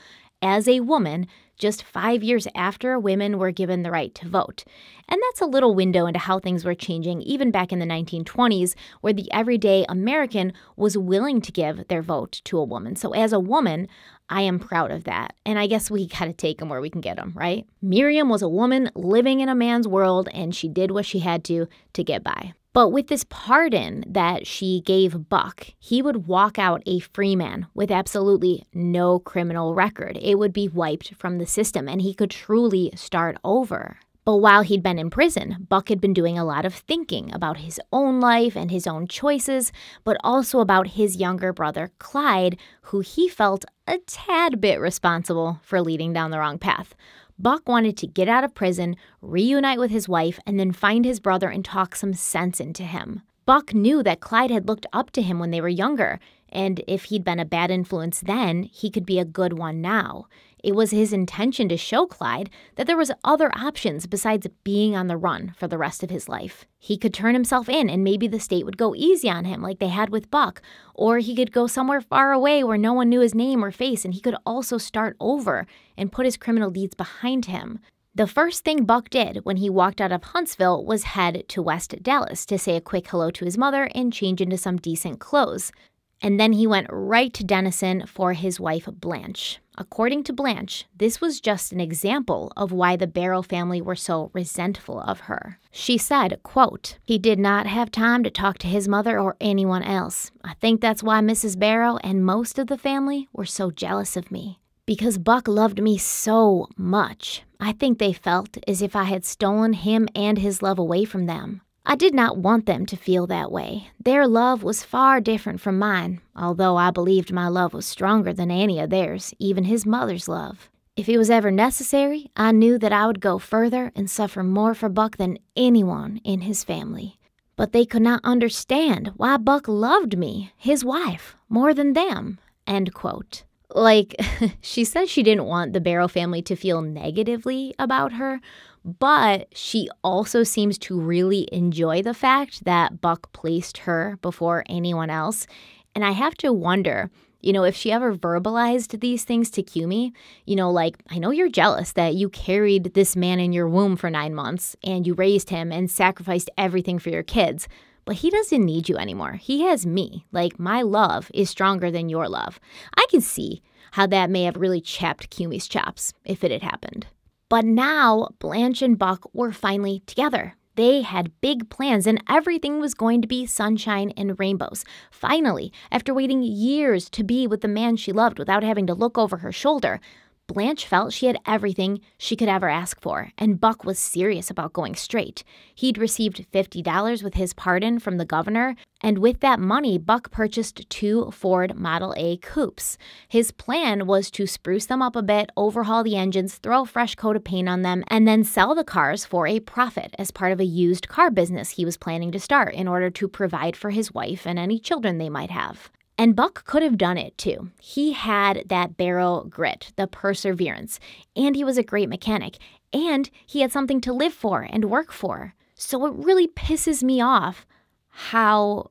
as a woman just five years after women were given the right to vote. And that's a little window into how things were changing even back in the 1920s, where the everyday American was willing to give their vote to a woman. So, as a woman, I am proud of that. And I guess we gotta take them where we can get them, right? Miriam was a woman living in a man's world, and she did what she had to to get by. But with this pardon that she gave Buck, he would walk out a free man with absolutely no criminal record. It would be wiped from the system and he could truly start over. But while he'd been in prison, Buck had been doing a lot of thinking about his own life and his own choices, but also about his younger brother, Clyde, who he felt a tad bit responsible for leading down the wrong path. Buck wanted to get out of prison, reunite with his wife, and then find his brother and talk some sense into him. Buck knew that Clyde had looked up to him when they were younger, and if he'd been a bad influence then, he could be a good one now. It was his intention to show Clyde that there was other options besides being on the run for the rest of his life. He could turn himself in and maybe the state would go easy on him like they had with Buck, or he could go somewhere far away where no one knew his name or face and he could also start over and put his criminal deeds behind him. The first thing Buck did when he walked out of Huntsville was head to West Dallas to say a quick hello to his mother and change into some decent clothes. And then he went right to Denison for his wife Blanche. According to Blanche, this was just an example of why the Barrow family were so resentful of her. She said, quote, He did not have time to talk to his mother or anyone else. I think that's why Mrs. Barrow and most of the family were so jealous of me. Because Buck loved me so much, I think they felt as if I had stolen him and his love away from them. I did not want them to feel that way. Their love was far different from mine, although I believed my love was stronger than any of theirs, even his mother's love. If it was ever necessary, I knew that I would go further and suffer more for Buck than anyone in his family. But they could not understand why Buck loved me, his wife, more than them. End quote. Like, she said she didn't want the Barrow family to feel negatively about her, but she also seems to really enjoy the fact that Buck placed her before anyone else. And I have to wonder, you know, if she ever verbalized these things to Kumi, you know, like, I know you're jealous that you carried this man in your womb for nine months and you raised him and sacrificed everything for your kids, but he doesn't need you anymore. He has me. Like, my love is stronger than your love. I can see how that may have really chapped Kumi's chops if it had happened. But now Blanche and Buck were finally together. They had big plans and everything was going to be sunshine and rainbows. Finally, after waiting years to be with the man she loved without having to look over her shoulder, Blanche felt she had everything she could ever ask for, and Buck was serious about going straight. He'd received $50 with his pardon from the governor, and with that money, Buck purchased two Ford Model A coupes. His plan was to spruce them up a bit, overhaul the engines, throw a fresh coat of paint on them, and then sell the cars for a profit as part of a used car business he was planning to start in order to provide for his wife and any children they might have. And Buck could have done it too. He had that barrel grit, the perseverance, and he was a great mechanic, and he had something to live for and work for. So it really pisses me off how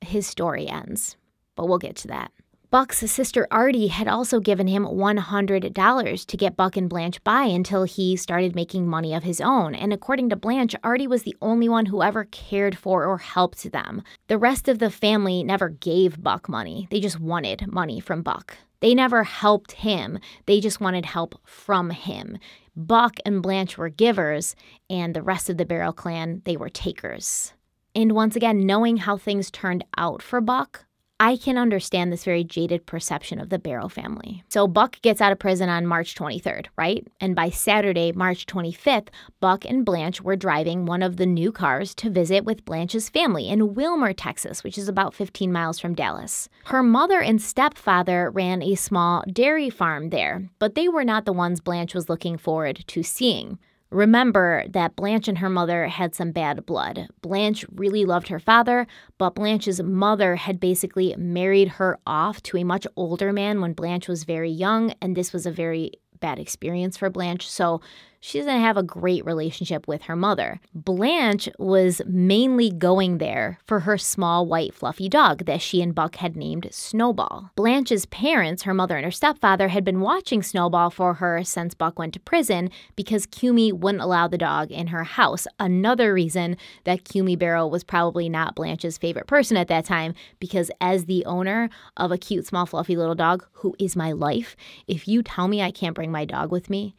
his story ends. But we'll get to that. Buck's sister Artie had also given him $100 to get Buck and Blanche by until he started making money of his own, and according to Blanche, Artie was the only one who ever cared for or helped them. The rest of the family never gave Buck money, they just wanted money from Buck. They never helped him, they just wanted help from him. Buck and Blanche were givers, and the rest of the Barrel clan, they were takers. And once again, knowing how things turned out for Buck, I can understand this very jaded perception of the Barrow family. So Buck gets out of prison on March 23rd, right? And by Saturday, March 25th, Buck and Blanche were driving one of the new cars to visit with Blanche's family in Wilmer, Texas, which is about 15 miles from Dallas. Her mother and stepfather ran a small dairy farm there, but they were not the ones Blanche was looking forward to seeing. Remember that Blanche and her mother had some bad blood. Blanche really loved her father, but Blanche's mother had basically married her off to a much older man when Blanche was very young, and this was a very bad experience for Blanche. So she doesn't have a great relationship with her mother. Blanche was mainly going there for her small white fluffy dog that she and Buck had named Snowball. Blanche's parents, her mother and her stepfather, had been watching Snowball for her since Buck went to prison because Cumi wouldn't allow the dog in her house. Another reason that Cumi Barrow was probably not Blanche's favorite person at that time because as the owner of a cute, small, fluffy little dog who is my life, if you tell me I can't bring my dog with me,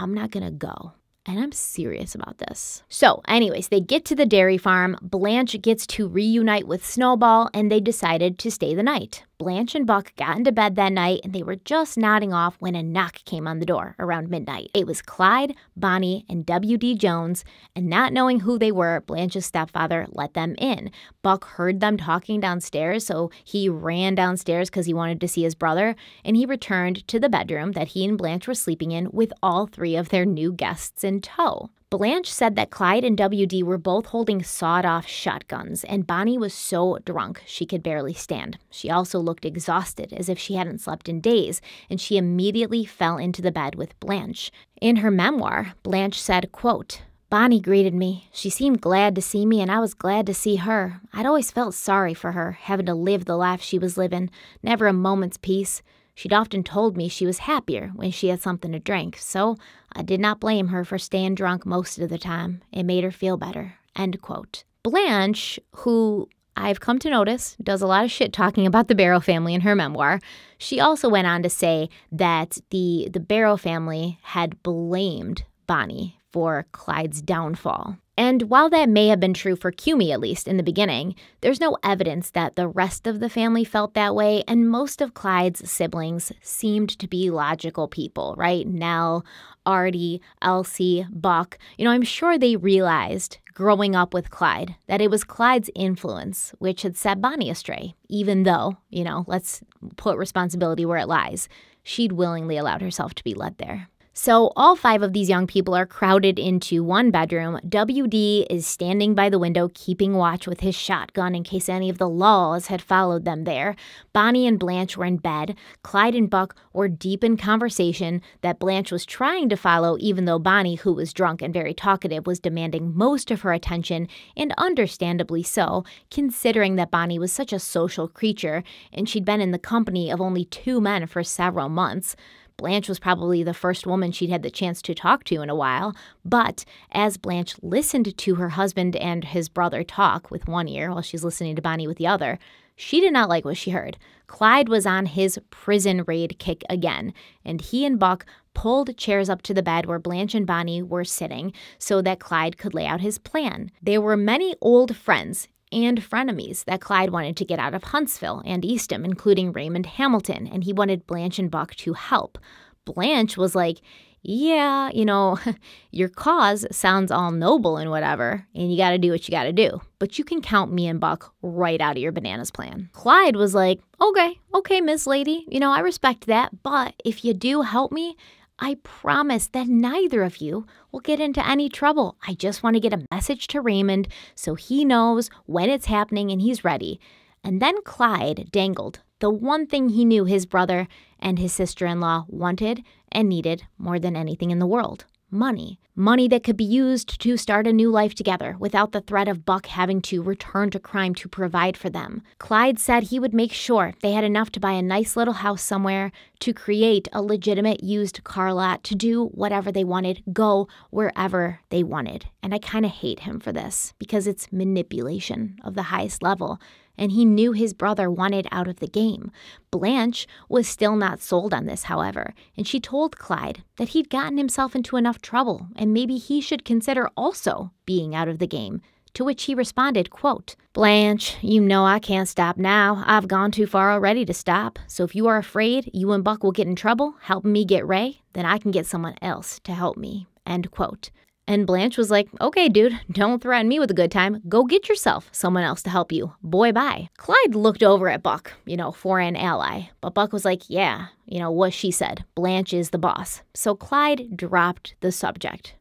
I'm not going to go. And I'm serious about this. So, anyways, they get to the dairy farm. Blanche gets to reunite with Snowball, and they decided to stay the night. Blanche and Buck got into bed that night and they were just nodding off when a knock came on the door around midnight. It was Clyde, Bonnie, and W.D. Jones, and not knowing who they were, Blanche's stepfather let them in. Buck heard them talking downstairs, so he ran downstairs because he wanted to see his brother, and he returned to the bedroom that he and Blanche were sleeping in with all three of their new guests in tow. Blanche said that Clyde and WD were both holding sawed off shotguns, and Bonnie was so drunk she could barely stand. She also looked exhausted, as if she hadn't slept in days, and she immediately fell into the bed with Blanche. In her memoir, Blanche said, quote, Bonnie greeted me. She seemed glad to see me, and I was glad to see her. I'd always felt sorry for her, having to live the life she was living, never a moment's peace. She'd often told me she was happier when she had something to drink, so I did not blame her for staying drunk most of the time. It made her feel better. End quote. Blanche, who I've come to notice does a lot of shit talking about the Barrow family in her memoir, she also went on to say that the the Barrow family had blamed Bonnie for Clyde's downfall. And while that may have been true for Cumi, at least in the beginning, there's no evidence that the rest of the family felt that way, and most of Clyde's siblings seemed to be logical people, right? Nell, Artie, Elsie, Buck. You know, I'm sure they realized growing up with Clyde that it was Clyde's influence which had set Bonnie astray, even though, you know, let's put responsibility where it lies, she'd willingly allowed herself to be led there. So, all five of these young people are crowded into one bedroom. WD is standing by the window, keeping watch with his shotgun in case any of the laws had followed them there. Bonnie and Blanche were in bed. Clyde and Buck were deep in conversation that Blanche was trying to follow, even though Bonnie, who was drunk and very talkative, was demanding most of her attention, and understandably so, considering that Bonnie was such a social creature and she'd been in the company of only two men for several months. Blanche was probably the first woman she'd had the chance to talk to in a while, but as Blanche listened to her husband and his brother talk with one ear while she's listening to Bonnie with the other, she did not like what she heard. Clyde was on his prison raid kick again, and he and Buck pulled chairs up to the bed where Blanche and Bonnie were sitting so that Clyde could lay out his plan. There were many old friends, and frenemies that Clyde wanted to get out of Huntsville and Eastham, including Raymond Hamilton, and he wanted Blanche and Buck to help. Blanche was like, Yeah, you know, your cause sounds all noble and whatever, and you got to do what you got to do, but you can count me and Buck right out of your bananas plan. Clyde was like, Okay, okay, Miss Lady, you know, I respect that, but if you do help me, I promise that neither of you will get into any trouble. I just want to get a message to Raymond so he knows when it's happening and he's ready. And then Clyde dangled the one thing he knew his brother and his sister in law wanted and needed more than anything in the world money. Money that could be used to start a new life together without the threat of Buck having to return to crime to provide for them. Clyde said he would make sure they had enough to buy a nice little house somewhere, to create a legitimate used car lot, to do whatever they wanted, go wherever they wanted. And I kind of hate him for this because it's manipulation of the highest level and he knew his brother wanted out of the game. Blanche was still not sold on this, however, and she told Clyde that he'd gotten himself into enough trouble and maybe he should consider also being out of the game to which he responded, quote, Blanche, you know I can't stop now. I've gone too far already to stop. So if you are afraid you and Buck will get in trouble helping me get Ray, then I can get someone else to help me. End quote. And Blanche was like, okay, dude, don't threaten me with a good time. Go get yourself someone else to help you. Boy, bye. Clyde looked over at Buck, you know, for an ally. But Buck was like, yeah, you know, what she said. Blanche is the boss. So Clyde dropped the subject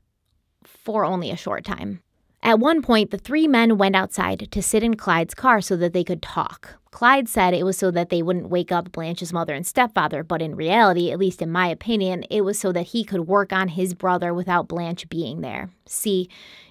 for only a short time. At one point, the three men went outside to sit in Clyde's car so that they could talk, Clyde said it was so that they wouldn't wake up Blanche's mother and stepfather, but in reality, at least in my opinion, it was so that he could work on his brother without Blanche being there. See,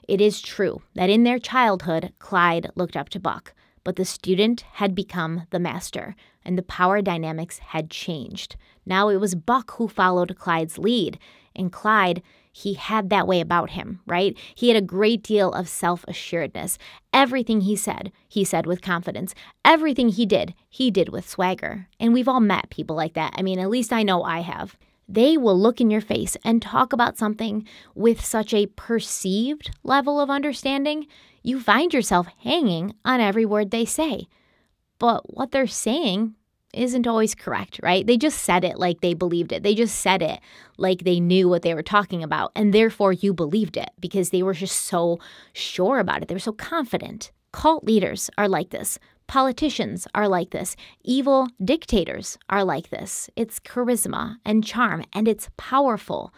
it is true that in their childhood, Clyde looked up to Buck, but the student had become the master, and the power dynamics had changed. Now it was Buck who followed Clyde's lead, and Clyde he had that way about him, right? He had a great deal of self assuredness. Everything he said, he said with confidence. Everything he did, he did with swagger. And we've all met people like that. I mean, at least I know I have. They will look in your face and talk about something with such a perceived level of understanding, you find yourself hanging on every word they say. But what they're saying isn't always correct, right? They just said it like they believed it. They just said it like they knew what they were talking about. And therefore, you believed it because they were just so sure about it. They were so confident. Cult leaders are like this. Politicians are like this. Evil dictators are like this. It's charisma and charm, and it's powerful.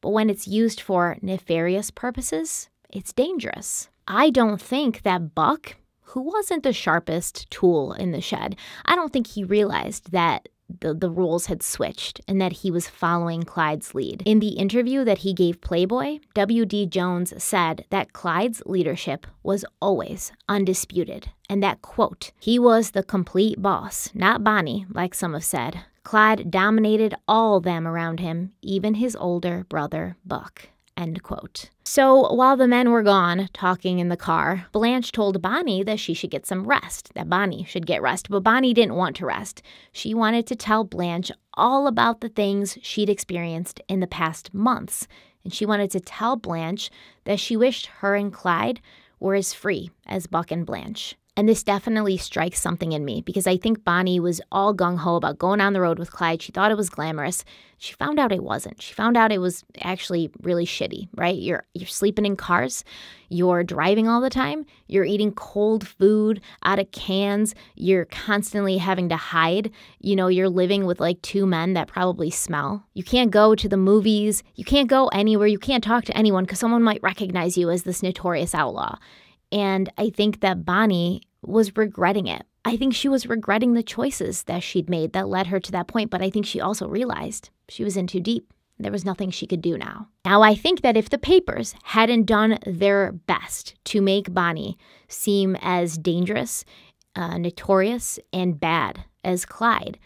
But when it's used for nefarious purposes, it's dangerous. I don't think that Buck who wasn't the sharpest tool in the shed, I don't think he realized that the, the rules had switched and that he was following Clyde's lead. In the interview that he gave Playboy, W.D. Jones said that Clyde's leadership was always undisputed, and that, quote, he was the complete boss, not Bonnie, like some have said. Clyde dominated all them around him, even his older brother, Buck, end quote. So while the men were gone, talking in the car, Blanche told Bonnie that she should get some rest, that Bonnie should get rest, but Bonnie didn't want to rest. She wanted to tell Blanche all about the things she'd experienced in the past months, and she wanted to tell Blanche that she wished her and Clyde were as free as Buck and Blanche. And this definitely strikes something in me because I think Bonnie was all gung ho about going on the road with Clyde. She thought it was glamorous. She found out it wasn't. She found out it was actually really shitty, right? You're you're sleeping in cars, you're driving all the time, you're eating cold food out of cans, you're constantly having to hide. You know, you're living with like two men that probably smell. You can't go to the movies, you can't go anywhere, you can't talk to anyone cuz someone might recognize you as this notorious outlaw. And I think that Bonnie was regretting it. I think she was regretting the choices that she'd made that led her to that point, but I think she also realized she was in too deep. There was nothing she could do now. Now, I think that if the papers hadn't done their best to make Bonnie seem as dangerous, uh, notorious, and bad as Clyde,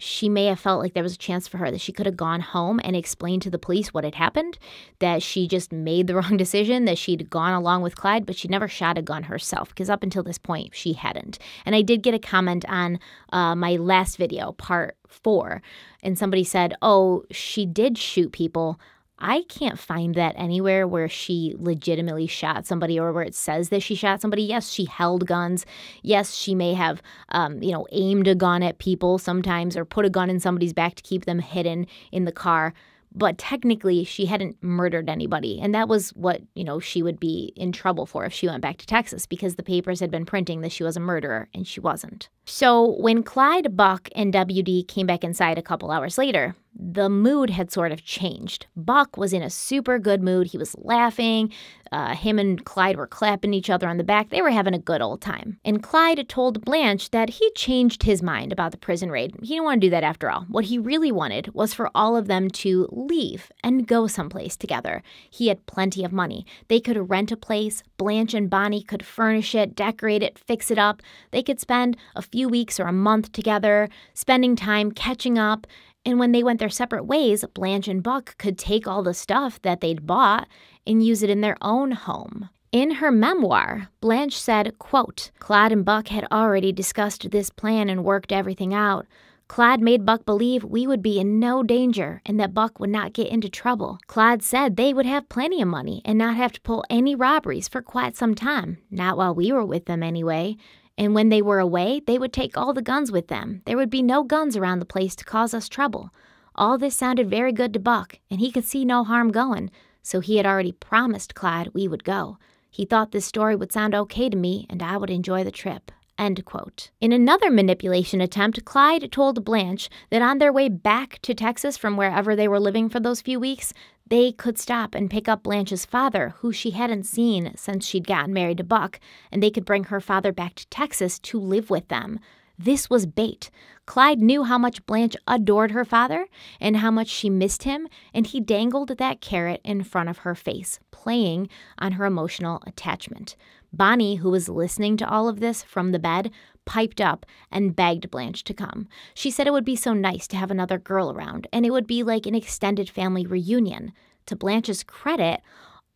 she may have felt like there was a chance for her that she could have gone home and explained to the police what had happened, that she just made the wrong decision, that she'd gone along with Clyde, but she never shot a gun herself, because up until this point, she hadn't. And I did get a comment on uh, my last video, part four, and somebody said, Oh, she did shoot people. I can't find that anywhere where she legitimately shot somebody or where it says that she shot somebody. Yes, she held guns. Yes, she may have, um, you know, aimed a gun at people sometimes or put a gun in somebody's back to keep them hidden in the car. But technically, she hadn't murdered anybody. And that was what, you know, she would be in trouble for if she went back to Texas because the papers had been printing that she was a murderer and she wasn't. So when Clyde, Buck, and WD came back inside a couple hours later, the mood had sort of changed. Buck was in a super good mood. He was laughing. Uh, him and Clyde were clapping each other on the back. They were having a good old time. And Clyde told Blanche that he changed his mind about the prison raid. He didn't want to do that after all. What he really wanted was for all of them to leave and go someplace together. He had plenty of money. They could rent a place. Blanche and Bonnie could furnish it, decorate it, fix it up. They could spend a few few weeks or a month together, spending time catching up. And when they went their separate ways, Blanche and Buck could take all the stuff that they'd bought and use it in their own home. In her memoir, Blanche said, quote, Clyde and Buck had already discussed this plan and worked everything out. Clyde made Buck believe we would be in no danger and that Buck would not get into trouble. Clyde said they would have plenty of money and not have to pull any robberies for quite some time, not while we were with them anyway. And when they were away, they would take all the guns with them. There would be no guns around the place to cause us trouble. All this sounded very good to Buck, and he could see no harm going, so he had already promised Clyde we would go. He thought this story would sound okay to me, and I would enjoy the trip. End quote. In another manipulation attempt, Clyde told Blanche that on their way back to Texas from wherever they were living for those few weeks, they could stop and pick up Blanche's father, who she hadn't seen since she'd gotten married to Buck, and they could bring her father back to Texas to live with them. This was bait. Clyde knew how much Blanche adored her father and how much she missed him, and he dangled that carrot in front of her face, playing on her emotional attachment. Bonnie, who was listening to all of this from the bed, piped up and begged Blanche to come. She said it would be so nice to have another girl around, and it would be like an extended family reunion. To Blanche's credit,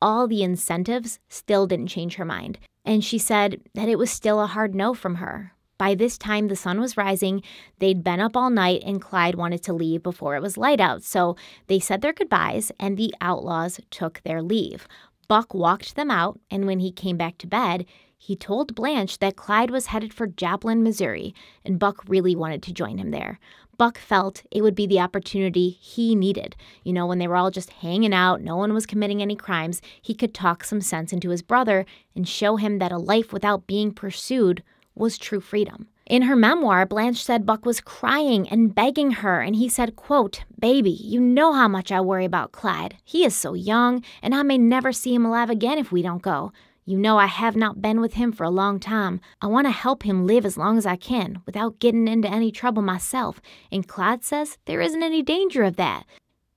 all the incentives still didn't change her mind, and she said that it was still a hard no from her. By this time, the sun was rising, they'd been up all night, and Clyde wanted to leave before it was light out, so they said their goodbyes, and the outlaws took their leave. Buck walked them out, and when he came back to bed, he told Blanche that Clyde was headed for Joplin, Missouri, and Buck really wanted to join him there. Buck felt it would be the opportunity he needed. You know, when they were all just hanging out, no one was committing any crimes, he could talk some sense into his brother and show him that a life without being pursued was true freedom. In her memoir, Blanche said Buck was crying and begging her, and he said, quote, Baby, you know how much I worry about Clyde. He is so young, and I may never see him alive again if we don't go. You know, I have not been with him for a long time. I want to help him live as long as I can without getting into any trouble myself, and Clyde says there isn't any danger of that.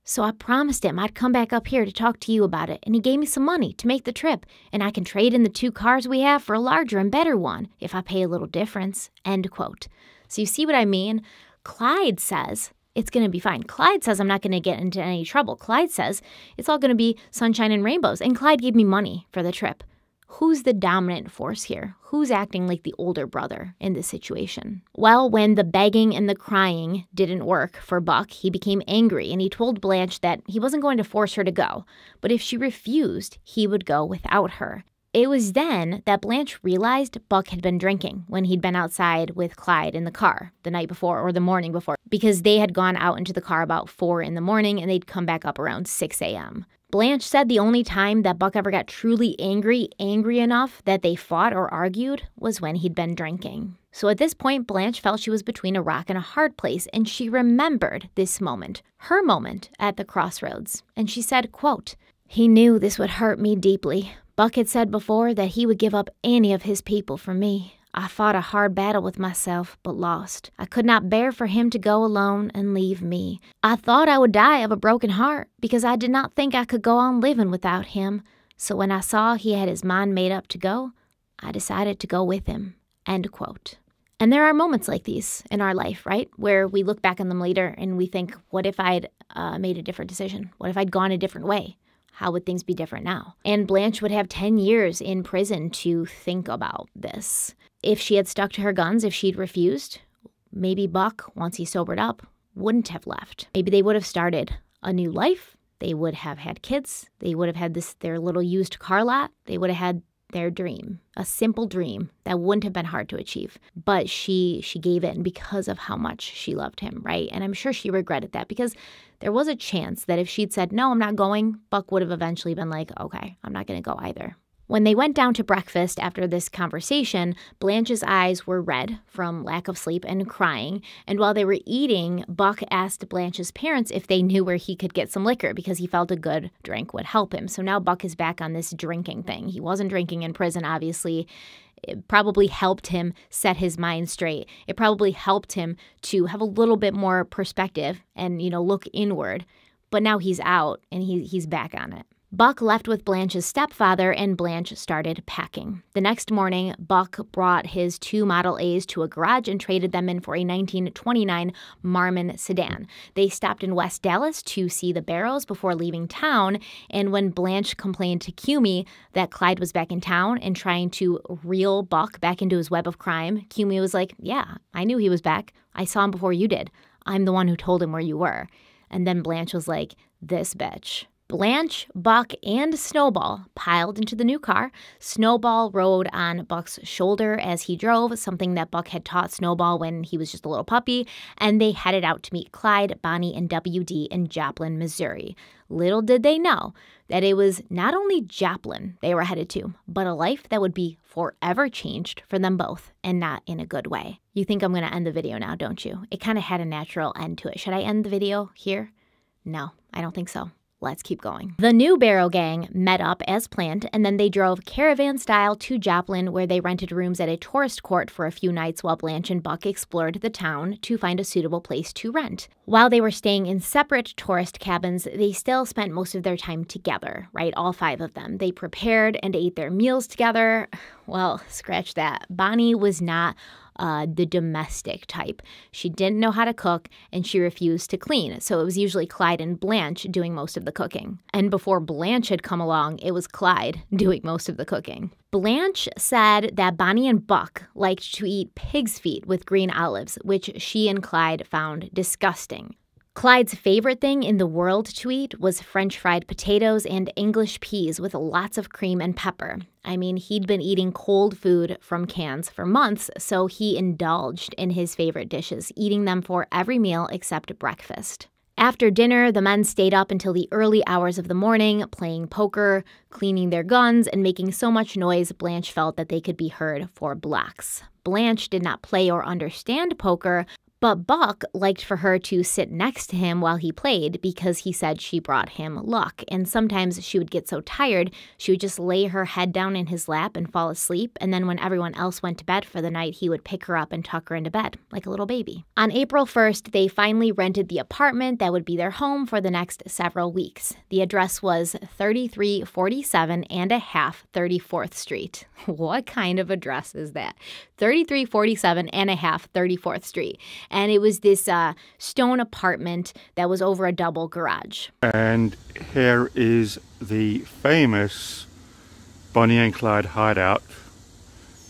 So I promised him I'd come back up here to talk to you about it, and he gave me some money to make the trip, and I can trade in the two cars we have for a larger and better one if I pay a little difference. End quote. So you see what I mean? Clyde says it's going to be fine. Clyde says I'm not going to get into any trouble. Clyde says it's all going to be sunshine and rainbows. And Clyde gave me money for the trip who's the dominant force here? Who's acting like the older brother in this situation? Well, when the begging and the crying didn't work for Buck, he became angry and he told Blanche that he wasn't going to force her to go, but if she refused, he would go without her. It was then that Blanche realized Buck had been drinking when he'd been outside with Clyde in the car the night before or the morning before, because they had gone out into the car about 4 in the morning and they'd come back up around 6 a.m. Blanche said the only time that Buck ever got truly angry, angry enough that they fought or argued, was when he'd been drinking. So at this point, Blanche felt she was between a rock and a hard place, and she remembered this moment, her moment at the crossroads. And she said, quote, He knew this would hurt me deeply. Buck had said before that he would give up any of his people for me. I fought a hard battle with myself, but lost. I could not bear for him to go alone and leave me. I thought I would die of a broken heart because I did not think I could go on living without him. So when I saw he had his mind made up to go, I decided to go with him. End quote. And there are moments like these in our life, right? Where we look back on them later and we think, what if I'd uh, made a different decision? What if I'd gone a different way? How would things be different now? And Blanche would have 10 years in prison to think about this if she had stuck to her guns, if she'd refused, maybe Buck, once he sobered up, wouldn't have left. Maybe they would have started a new life. They would have had kids. They would have had this their little used car lot. They would have had their dream, a simple dream that wouldn't have been hard to achieve. But she she gave in because of how much she loved him, right? And I'm sure she regretted that because there was a chance that if she'd said, "No, I'm not going," Buck would have eventually been like, "Okay, I'm not going to go either." When they went down to breakfast after this conversation, Blanche's eyes were red from lack of sleep and crying. And while they were eating, Buck asked Blanche's parents if they knew where he could get some liquor because he felt a good drink would help him. So now Buck is back on this drinking thing. He wasn't drinking in prison, obviously. It probably helped him set his mind straight. It probably helped him to have a little bit more perspective and, you know, look inward. But now he's out and he, he's back on it. Buck left with Blanche's stepfather and Blanche started packing. The next morning, Buck brought his two Model A's to a garage and traded them in for a 1929 Marmon sedan. They stopped in West Dallas to see the barrels before leaving town, and when Blanche complained to Cumie that Clyde was back in town and trying to reel Buck back into his web of crime, Cumie was like, "Yeah, I knew he was back. I saw him before you did. I'm the one who told him where you were." And then Blanche was like, "This bitch." Blanche, Buck, and Snowball piled into the new car. Snowball rode on Buck's shoulder as he drove, something that Buck had taught Snowball when he was just a little puppy, and they headed out to meet Clyde, Bonnie, and WD in Joplin, Missouri. Little did they know that it was not only Joplin they were headed to, but a life that would be forever changed for them both, and not in a good way. You think I'm going to end the video now, don't you? It kind of had a natural end to it. Should I end the video here? No, I don't think so. Let's keep going. The new Barrow Gang met up as planned, and then they drove caravan style to Joplin, where they rented rooms at a tourist court for a few nights while Blanche and Buck explored the town to find a suitable place to rent. While they were staying in separate tourist cabins, they still spent most of their time together, right? All five of them. They prepared and ate their meals together. Well, scratch that. Bonnie was not uh, the domestic type. She didn't know how to cook and she refused to clean, so it was usually Clyde and Blanche doing most of the cooking. And before Blanche had come along, it was Clyde doing most of the cooking. Blanche said that Bonnie and Buck liked to eat pig's feet with green olives, which she and Clyde found disgusting. Clyde's favorite thing in the world to eat was french fried potatoes and English peas with lots of cream and pepper. I mean, he'd been eating cold food from cans for months, so he indulged in his favorite dishes, eating them for every meal except breakfast. After dinner, the men stayed up until the early hours of the morning, playing poker, cleaning their guns, and making so much noise Blanche felt that they could be heard for blocks. Blanche did not play or understand poker, but Bach liked for her to sit next to him while he played because he said she brought him luck. And sometimes she would get so tired, she would just lay her head down in his lap and fall asleep. And then when everyone else went to bed for the night, he would pick her up and tuck her into bed like a little baby. On April 1st, they finally rented the apartment that would be their home for the next several weeks. The address was 3347 and a half 34th Street. What kind of address is that? 3347 and a half 34th Street and it was this uh, stone apartment that was over a double garage. And here is the famous Bonnie and Clyde hideout,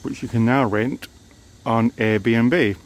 which you can now rent on Airbnb.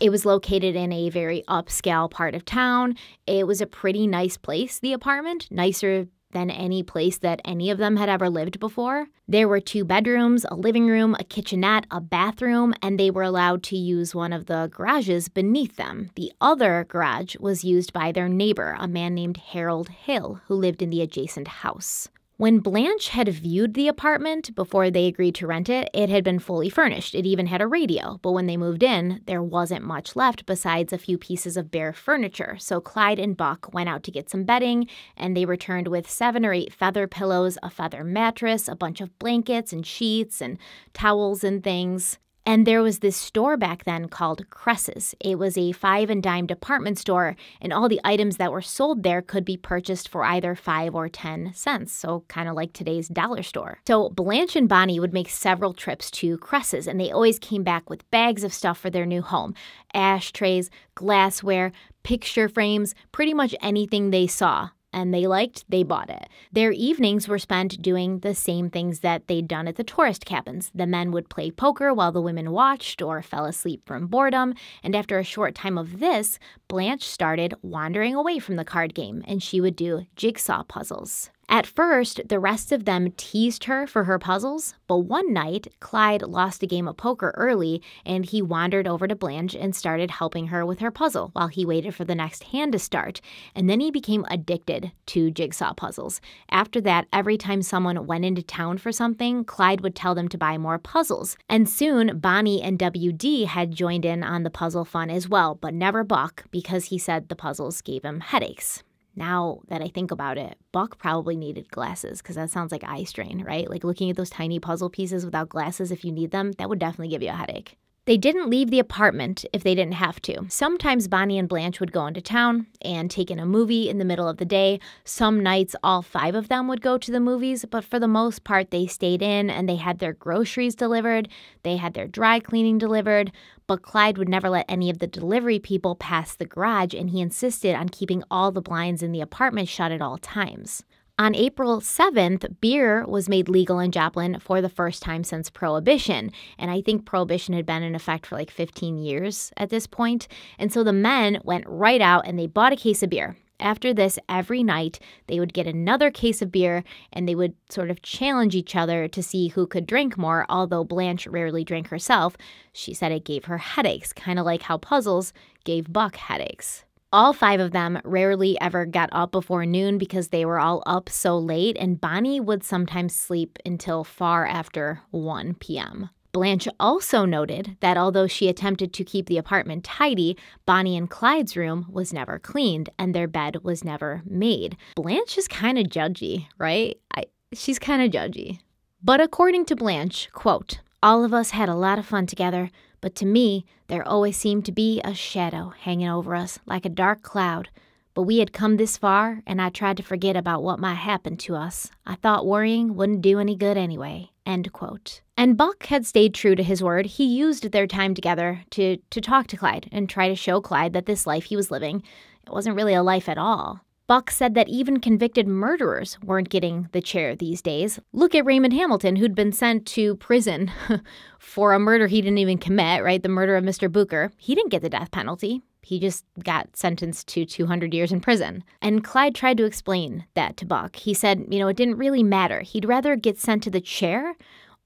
It was located in a very upscale part of town. It was a pretty nice place, the apartment, nicer than any place that any of them had ever lived before. There were two bedrooms, a living room, a kitchenette, a bathroom, and they were allowed to use one of the garages beneath them. The other garage was used by their neighbor, a man named Harold Hill, who lived in the adjacent house. When Blanche had viewed the apartment before they agreed to rent it, it had been fully furnished. It even had a radio, but when they moved in, there wasn't much left besides a few pieces of bare furniture. So Clyde and Buck went out to get some bedding, and they returned with seven or eight feather pillows, a feather mattress, a bunch of blankets and sheets and towels and things. And there was this store back then called Cress's. It was a five and dime department store, and all the items that were sold there could be purchased for either five or 10 cents, so kind of like today's dollar store. So Blanche and Bonnie would make several trips to Cress's, and they always came back with bags of stuff for their new home ashtrays, glassware, picture frames, pretty much anything they saw and they liked, they bought it. Their evenings were spent doing the same things that they'd done at the tourist cabins. The men would play poker while the women watched or fell asleep from boredom, and after a short time of this, Blanche started wandering away from the card game and she would do jigsaw puzzles. At first, the rest of them teased her for her puzzles, but one night, Clyde lost a game of poker early and he wandered over to Blanche and started helping her with her puzzle while he waited for the next hand to start. And then he became addicted to jigsaw puzzles. After that, every time someone went into town for something, Clyde would tell them to buy more puzzles. And soon, Bonnie and WD had joined in on the puzzle fun as well, but never Buck because he said the puzzles gave him headaches now that I think about it, Buck probably needed glasses because that sounds like eye strain, right? Like looking at those tiny puzzle pieces without glasses, if you need them, that would definitely give you a headache. They didn't leave the apartment if they didn't have to. Sometimes Bonnie and Blanche would go into town and take in a movie in the middle of the day. Some nights, all five of them would go to the movies, but for the most part, they stayed in and they had their groceries delivered, they had their dry cleaning delivered. But Clyde would never let any of the delivery people pass the garage, and he insisted on keeping all the blinds in the apartment shut at all times. On April 7th, beer was made legal in Joplin for the first time since Prohibition. And I think Prohibition had been in effect for like 15 years at this point. And so the men went right out and they bought a case of beer. After this, every night, they would get another case of beer and they would sort of challenge each other to see who could drink more, although Blanche rarely drank herself. She said it gave her headaches, kind of like how puzzles gave Buck headaches. All five of them rarely ever got up before noon because they were all up so late, and Bonnie would sometimes sleep until far after 1 p.m. Blanche also noted that although she attempted to keep the apartment tidy, Bonnie and Clyde's room was never cleaned and their bed was never made. Blanche is kind of judgy, right? I, she's kind of judgy. But according to Blanche, quote, all of us had a lot of fun together but to me there always seemed to be a shadow hanging over us like a dark cloud. But we had come this far, and I tried to forget about what might happen to us. I thought worrying wouldn't do any good anyway. End quote. And Buck had stayed true to his word. He used their time together to, to talk to Clyde and try to show Clyde that this life he was living it wasn't really a life at all. Buck said that even convicted murderers weren't getting the chair these days. Look at Raymond Hamilton, who'd been sent to prison for a murder he didn't even commit, right? The murder of Mr. Booker. He didn't get the death penalty. He just got sentenced to 200 years in prison. And Clyde tried to explain that to Buck. He said, you know, it didn't really matter. He'd rather get sent to the chair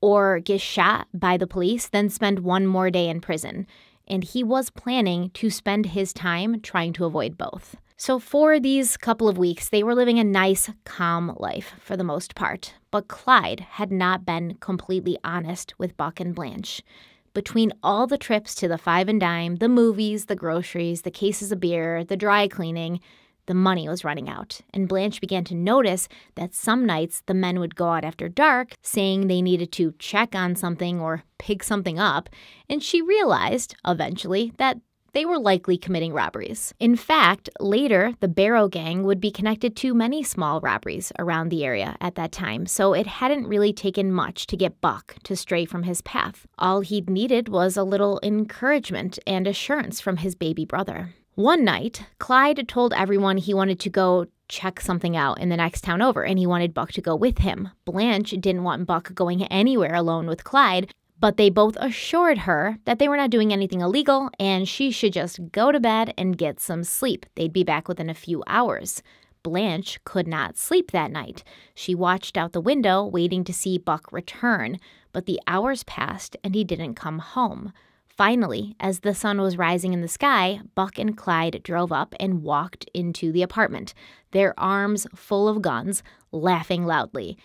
or get shot by the police than spend one more day in prison. And he was planning to spend his time trying to avoid both. So, for these couple of weeks, they were living a nice, calm life for the most part. But Clyde had not been completely honest with Buck and Blanche. Between all the trips to the Five and Dime, the movies, the groceries, the cases of beer, the dry cleaning, the money was running out, and Blanche began to notice that some nights the men would go out after dark saying they needed to check on something or pick something up, and she realized, eventually, that they were likely committing robberies. In fact, later, the Barrow Gang would be connected to many small robberies around the area at that time, so it hadn't really taken much to get Buck to stray from his path. All he'd needed was a little encouragement and assurance from his baby brother. One night, Clyde told everyone he wanted to go check something out in the next town over, and he wanted Buck to go with him. Blanche didn't want Buck going anywhere alone with Clyde, but they both assured her that they were not doing anything illegal and she should just go to bed and get some sleep. They'd be back within a few hours. Blanche could not sleep that night. She watched out the window, waiting to see Buck return, but the hours passed and he didn't come home. Finally, as the sun was rising in the sky, Buck and Clyde drove up and walked into the apartment, their arms full of guns, laughing loudly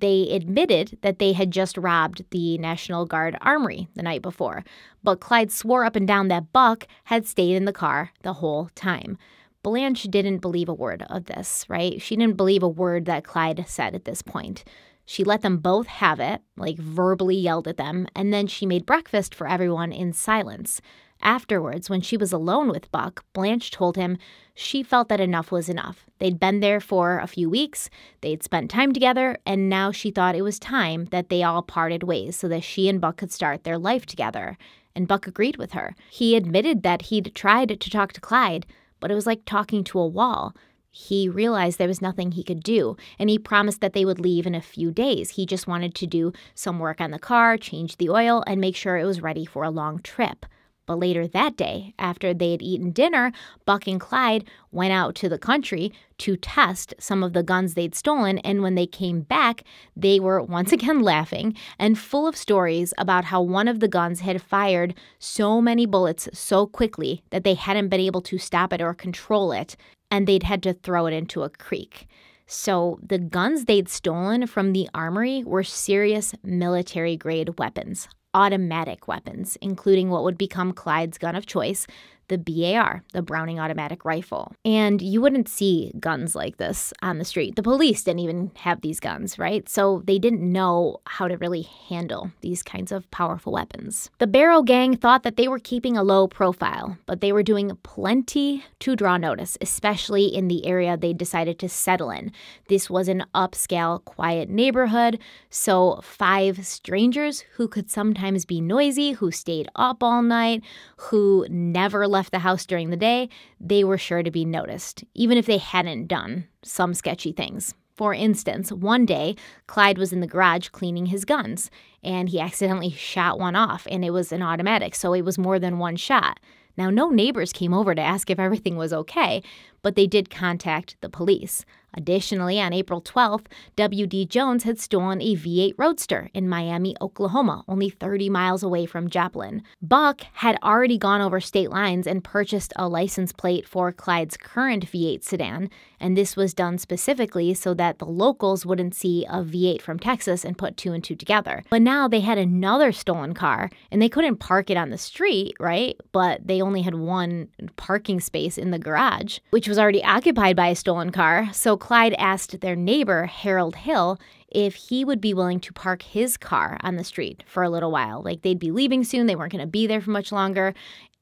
they admitted that they had just robbed the National Guard armory the night before. But Clyde swore up and down that Buck had stayed in the car the whole time. Blanche didn't believe a word of this, right? She didn't believe a word that Clyde said at this point. She let them both have it, like verbally yelled at them, and then she made breakfast for everyone in silence. Afterwards, when she was alone with Buck, Blanche told him she felt that enough was enough. They'd been there for a few weeks, they'd spent time together, and now she thought it was time that they all parted ways so that she and Buck could start their life together. And Buck agreed with her. He admitted that he'd tried to talk to Clyde, but it was like talking to a wall. He realized there was nothing he could do, and he promised that they would leave in a few days. He just wanted to do some work on the car, change the oil, and make sure it was ready for a long trip. But later that day, after they had eaten dinner, Buck and Clyde went out to the country to test some of the guns they'd stolen. And when they came back, they were once again laughing and full of stories about how one of the guns had fired so many bullets so quickly that they hadn't been able to stop it or control it, and they'd had to throw it into a creek. So the guns they'd stolen from the armory were serious military grade weapons, automatic weapons, including what would become Clyde's gun of choice, the BAR, the Browning Automatic Rifle. And you wouldn't see guns like this on the street. The police didn't even have these guns, right? So they didn't know how to really handle these kinds of powerful weapons. The Barrow Gang thought that they were keeping a low profile, but they were doing plenty to draw notice, especially in the area they decided to settle in. This was an upscale, quiet neighborhood, so five strangers who could sometimes be noisy, who stayed up all night, who never left left the house during the day, they were sure to be noticed, even if they hadn't done some sketchy things. For instance, one day, Clyde was in the garage cleaning his guns, and he accidentally shot one off, and it was an automatic, so it was more than one shot. Now, no neighbors came over to ask if everything was okay, but they did contact the police. Additionally, on April 12th, W.D. Jones had stolen a V8 Roadster in Miami, Oklahoma, only 30 miles away from Joplin. Buck had already gone over state lines and purchased a license plate for Clyde's current V8 sedan, and this was done specifically so that the locals wouldn't see a V8 from Texas and put two and two together. But now they had another stolen car, and they couldn't park it on the street, right? But they only had one parking space in the garage, which was already occupied by a stolen car. So Clyde asked their neighbor, Harold Hill, if he would be willing to park his car on the street for a little while. Like they'd be leaving soon, they weren't going to be there for much longer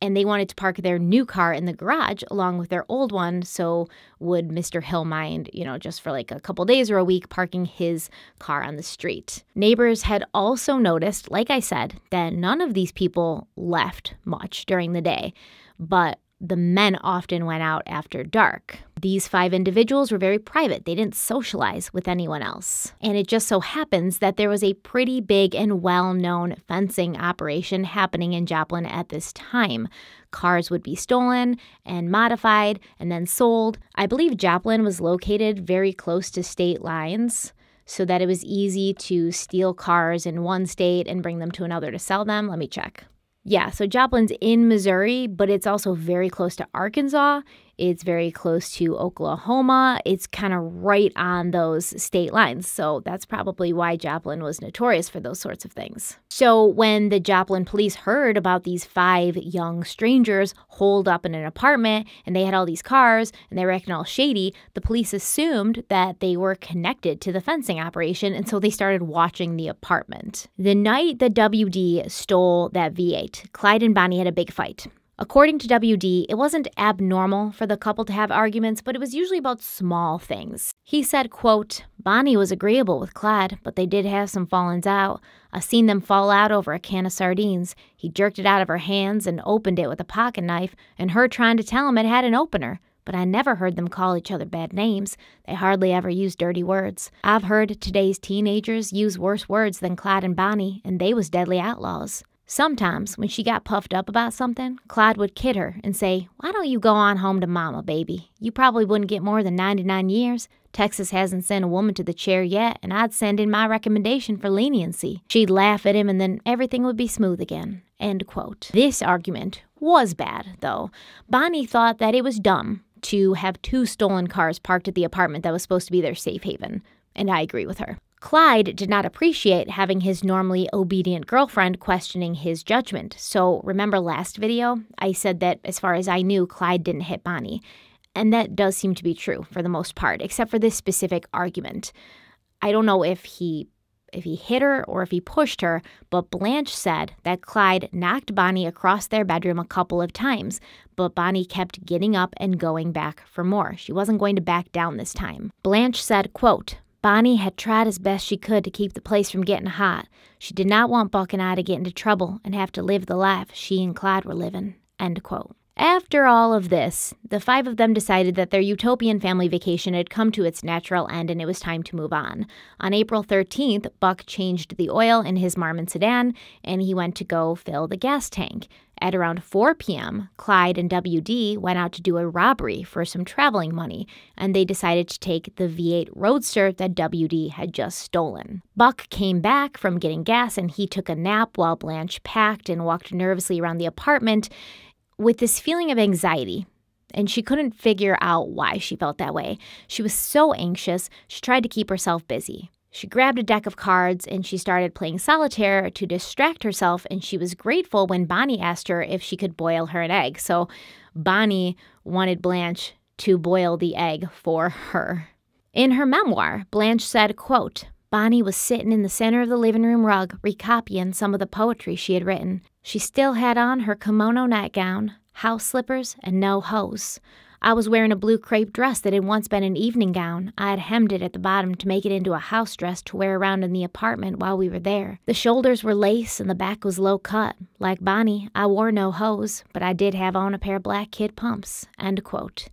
and they wanted to park their new car in the garage along with their old one. So, would Mr. Hill mind, you know, just for like a couple days or a week, parking his car on the street? Neighbors had also noticed, like I said, that none of these people left much during the day, but the men often went out after dark. These five individuals were very private. They didn't socialize with anyone else. And it just so happens that there was a pretty big and well known fencing operation happening in Joplin at this time. Cars would be stolen and modified and then sold. I believe Joplin was located very close to state lines so that it was easy to steal cars in one state and bring them to another to sell them. Let me check. Yeah, so Joplin's in Missouri, but it's also very close to Arkansas it's very close to Oklahoma. It's kind of right on those state lines. So that's probably why Joplin was notorious for those sorts of things. So when the Joplin police heard about these five young strangers holed up in an apartment and they had all these cars and they were acting all shady, the police assumed that they were connected to the fencing operation. And so they started watching the apartment. The night the WD stole that V8, Clyde and Bonnie had a big fight. According to WD, it wasn't abnormal for the couple to have arguments, but it was usually about small things. He said, quote, Bonnie was agreeable with Clyde, but they did have some fallings out. I seen them fall out over a can of sardines. He jerked it out of her hands and opened it with a pocket knife, and her trying to tell him it had an opener. But I never heard them call each other bad names. They hardly ever use dirty words. I've heard today's teenagers use worse words than Clyde and Bonnie, and they was deadly outlaws. Sometimes, when she got puffed up about something, Clyde would kid her and say, Why don't you go on home to Mama, baby? You probably wouldn't get more than 99 years. Texas hasn't sent a woman to the chair yet, and I'd send in my recommendation for leniency. She'd laugh at him, and then everything would be smooth again. End quote. This argument was bad, though. Bonnie thought that it was dumb to have two stolen cars parked at the apartment that was supposed to be their safe haven, and I agree with her. Clyde did not appreciate having his normally obedient girlfriend questioning his judgment. So, remember last video? I said that as far as I knew, Clyde didn't hit Bonnie. And that does seem to be true for the most part, except for this specific argument. I don't know if he if he hit her or if he pushed her, but Blanche said that Clyde knocked Bonnie across their bedroom a couple of times, but Bonnie kept getting up and going back for more. She wasn't going to back down this time. Blanche said, quote, Bonnie had tried as best she could to keep the place from getting hot. She did not want Buck and I to get into trouble and have to live the life she and Clyde were living. End quote. After all of this, the five of them decided that their utopian family vacation had come to its natural end and it was time to move on. On April 13th, Buck changed the oil in his Marmon sedan and he went to go fill the gas tank. At around 4 p.m., Clyde and WD went out to do a robbery for some traveling money, and they decided to take the V8 Roadster that WD had just stolen. Buck came back from getting gas and he took a nap while Blanche packed and walked nervously around the apartment with this feeling of anxiety and she couldn't figure out why she felt that way. She was so anxious, she tried to keep herself busy. She grabbed a deck of cards and she started playing solitaire to distract herself, and she was grateful when Bonnie asked her if she could boil her an egg. So Bonnie wanted Blanche to boil the egg for her. In her memoir, Blanche said, quote, Bonnie was sitting in the center of the living room rug, recopying some of the poetry she had written. She still had on her kimono nightgown, house slippers, and no hose. I was wearing a blue crepe dress that had once been an evening gown. I had hemmed it at the bottom to make it into a house dress to wear around in the apartment while we were there. The shoulders were lace and the back was low cut. Like Bonnie, I wore no hose, but I did have on a pair of black kid pumps. End quote.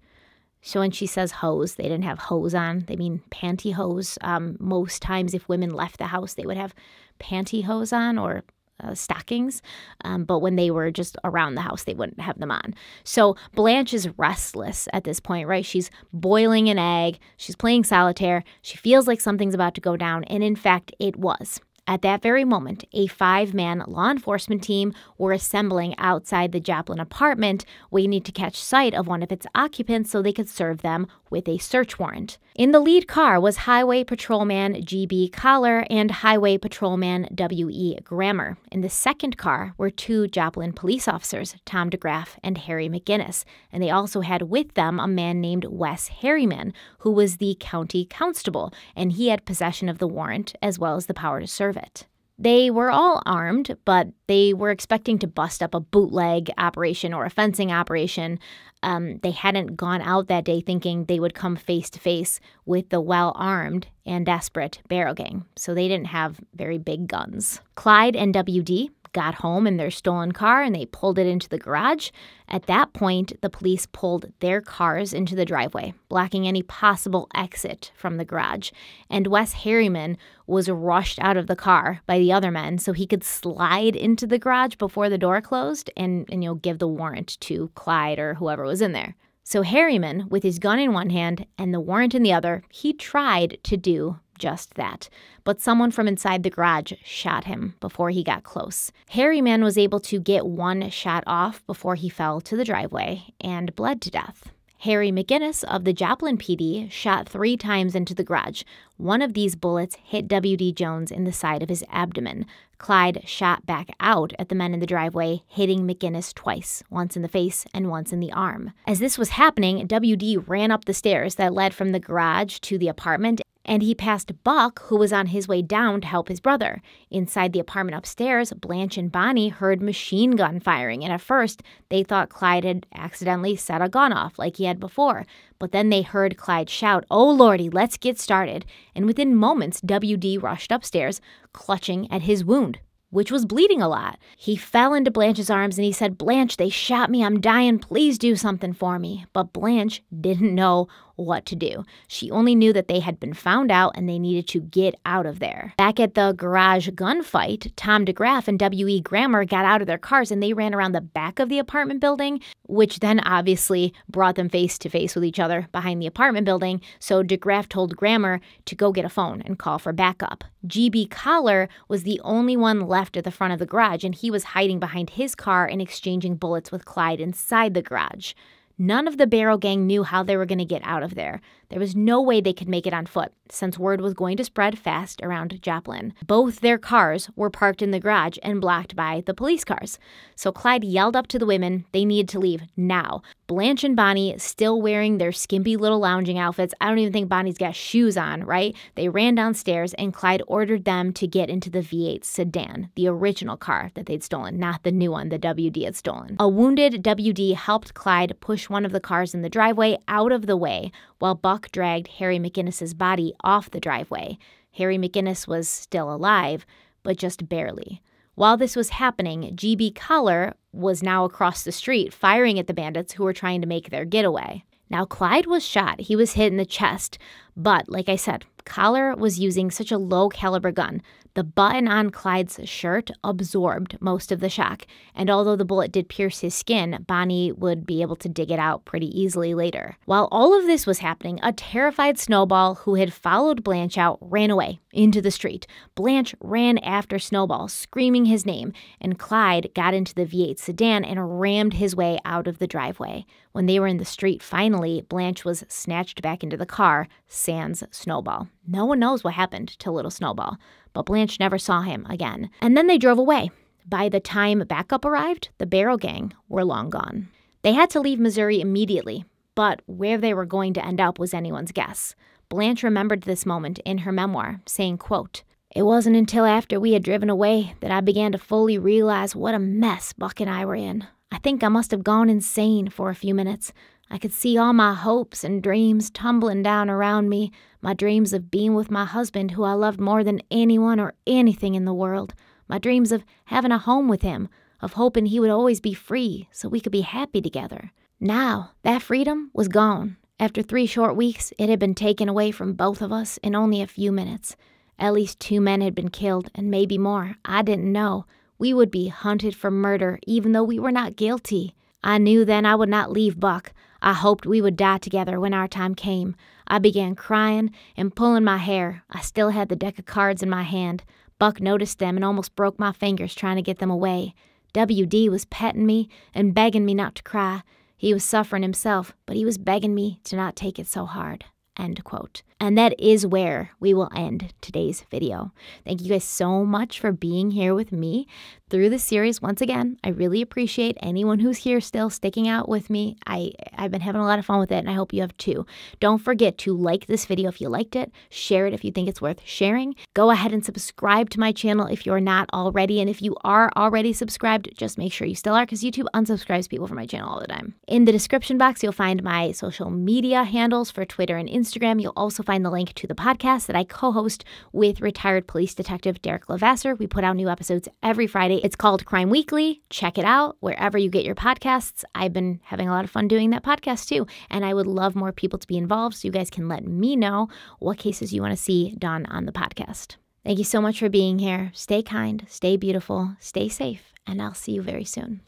So when she says hose, they didn't have hose on. They mean pantyhose. Um, most times, if women left the house, they would have pantyhose on or uh, stockings, um, but when they were just around the house, they wouldn't have them on. So Blanche is restless at this point, right? She's boiling an egg, she's playing solitaire, she feels like something's about to go down, and in fact, it was. At that very moment, a five man law enforcement team were assembling outside the Joplin apartment, waiting to catch sight of one of its occupants so they could serve them with a search warrant. In the lead car was Highway Patrolman G.B. Collar and Highway Patrolman W.E. Grammer. In the second car were two Joplin police officers, Tom DeGraff and Harry McGinnis, and they also had with them a man named Wes Harriman, who was the county constable, and he had possession of the warrant as well as the power to serve deserve it. They were all armed, but they were expecting to bust up a bootleg operation or a fencing operation. Um, they hadn't gone out that day thinking they would come face to face with the well armed and desperate barrel gang, so they didn't have very big guns. Clyde and WD got home in their stolen car and they pulled it into the garage. At that point, the police pulled their cars into the driveway, blocking any possible exit from the garage. And Wes Harriman was rushed out of the car by the other men so he could slide into the garage before the door closed and, and you know, give the warrant to Clyde or whoever was in there. So Harriman, with his gun in one hand and the warrant in the other, he tried to do just that, but someone from inside the garage shot him before he got close. Harry Man was able to get one shot off before he fell to the driveway and bled to death. Harry McGinnis of the Joplin PD shot three times into the garage. One of these bullets hit W.D. Jones in the side of his abdomen. Clyde shot back out at the men in the driveway, hitting McGinnis twice, once in the face and once in the arm. As this was happening, W.D. ran up the stairs that led from the garage to the apartment and he passed Buck, who was on his way down to help his brother. Inside the apartment upstairs, Blanche and Bonnie heard machine gun firing, and at first they thought Clyde had accidentally set a gun off like he had before. But then they heard Clyde shout, Oh lordy, let's get started. And within moments, WD rushed upstairs, clutching at his wound which was bleeding a lot. He fell into Blanche's arms and he said, Blanche, they shot me. I'm dying. Please do something for me. But Blanche didn't know what to do. She only knew that they had been found out and they needed to get out of there. Back at the garage gunfight, Tom DeGraff and W.E. Grammer got out of their cars and they ran around the back of the apartment building, which then obviously brought them face to face with each other behind the apartment building. So DeGraff told Grammer to go get a phone and call for backup. G.B. Collar was the only one left at the front of the garage and he was hiding behind his car and exchanging bullets with Clyde inside the garage. None of the Barrel Gang knew how they were going to get out of there. There was no way they could make it on foot, since word was going to spread fast around Joplin. Both their cars were parked in the garage and blocked by the police cars. So Clyde yelled up to the women they needed to leave now. Blanche and Bonnie, still wearing their skimpy little lounging outfits, I don't even think Bonnie's got shoes on, right? They ran downstairs and Clyde ordered them to get into the V8 sedan, the original car that they'd stolen, not the new one the WD had stolen. A wounded WD helped Clyde push one of the cars in the driveway out of the way while Buck dragged Harry McGinnis's body off the driveway. Harry McGinnis was still alive, but just barely. While this was happening, GB Collar was now across the street firing at the bandits who were trying to make their getaway. Now, Clyde was shot. He was hit in the chest. But, like I said, Collar was using such a low caliber gun the button on Clyde's shirt absorbed most of the shock, and although the bullet did pierce his skin, Bonnie would be able to dig it out pretty easily later. While all of this was happening, a terrified Snowball who had followed Blanche out ran away into the street. Blanche ran after Snowball, screaming his name, and Clyde got into the V8 sedan and rammed his way out of the driveway. When they were in the street, finally, Blanche was snatched back into the car, sans Snowball. No one knows what happened to little Snowball, but Blanche never saw him again. And then they drove away. By the time backup arrived, the Barrel Gang were long gone. They had to leave Missouri immediately, but where they were going to end up was anyone's guess. Blanche remembered this moment in her memoir, saying, quote, It wasn't until after we had driven away that I began to fully realize what a mess Buck and I were in. I think I must have gone insane for a few minutes. I could see all my hopes and dreams tumbling down around me, my dreams of being with my husband, who I loved more than anyone or anything in the world, my dreams of having a home with him, of hoping he would always be free so we could be happy together. Now, that freedom was gone. After three short weeks, it had been taken away from both of us in only a few minutes. At least two men had been killed, and maybe more. I didn't know we would be hunted for murder, even though we were not guilty. I knew then I would not leave Buck. I hoped we would die together when our time came. I began crying and pulling my hair. I still had the deck of cards in my hand. Buck noticed them and almost broke my fingers trying to get them away. W.D. was petting me and begging me not to cry. He was suffering himself, but he was begging me to not take it so hard. End quote. And that is where we will end today's video. Thank you guys so much for being here with me through the series once again. I really appreciate anyone who's here still sticking out with me. I, I've been having a lot of fun with it, and I hope you have too. Don't forget to like this video if you liked it, share it if you think it's worth sharing. Go ahead and subscribe to my channel if you're not already. And if you are already subscribed, just make sure you still are because YouTube unsubscribes people from my channel all the time. In the description box, you'll find my social media handles for Twitter and Instagram. You'll also find find the link to the podcast that I co host with retired police detective Derek Lavasser. We put out new episodes every Friday. It's called Crime Weekly. Check it out wherever you get your podcasts. I've been having a lot of fun doing that podcast too. And I would love more people to be involved so you guys can let me know what cases you want to see done on the podcast. Thank you so much for being here. Stay kind, stay beautiful, stay safe, and I'll see you very soon.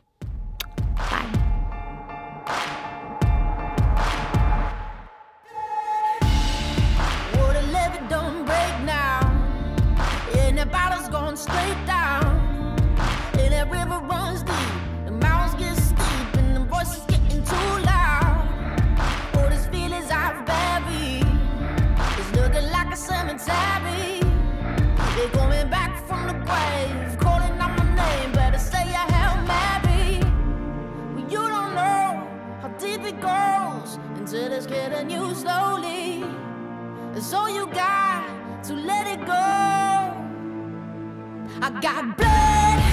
Bye. is getting you slowly. So you got to let it go. I got blood.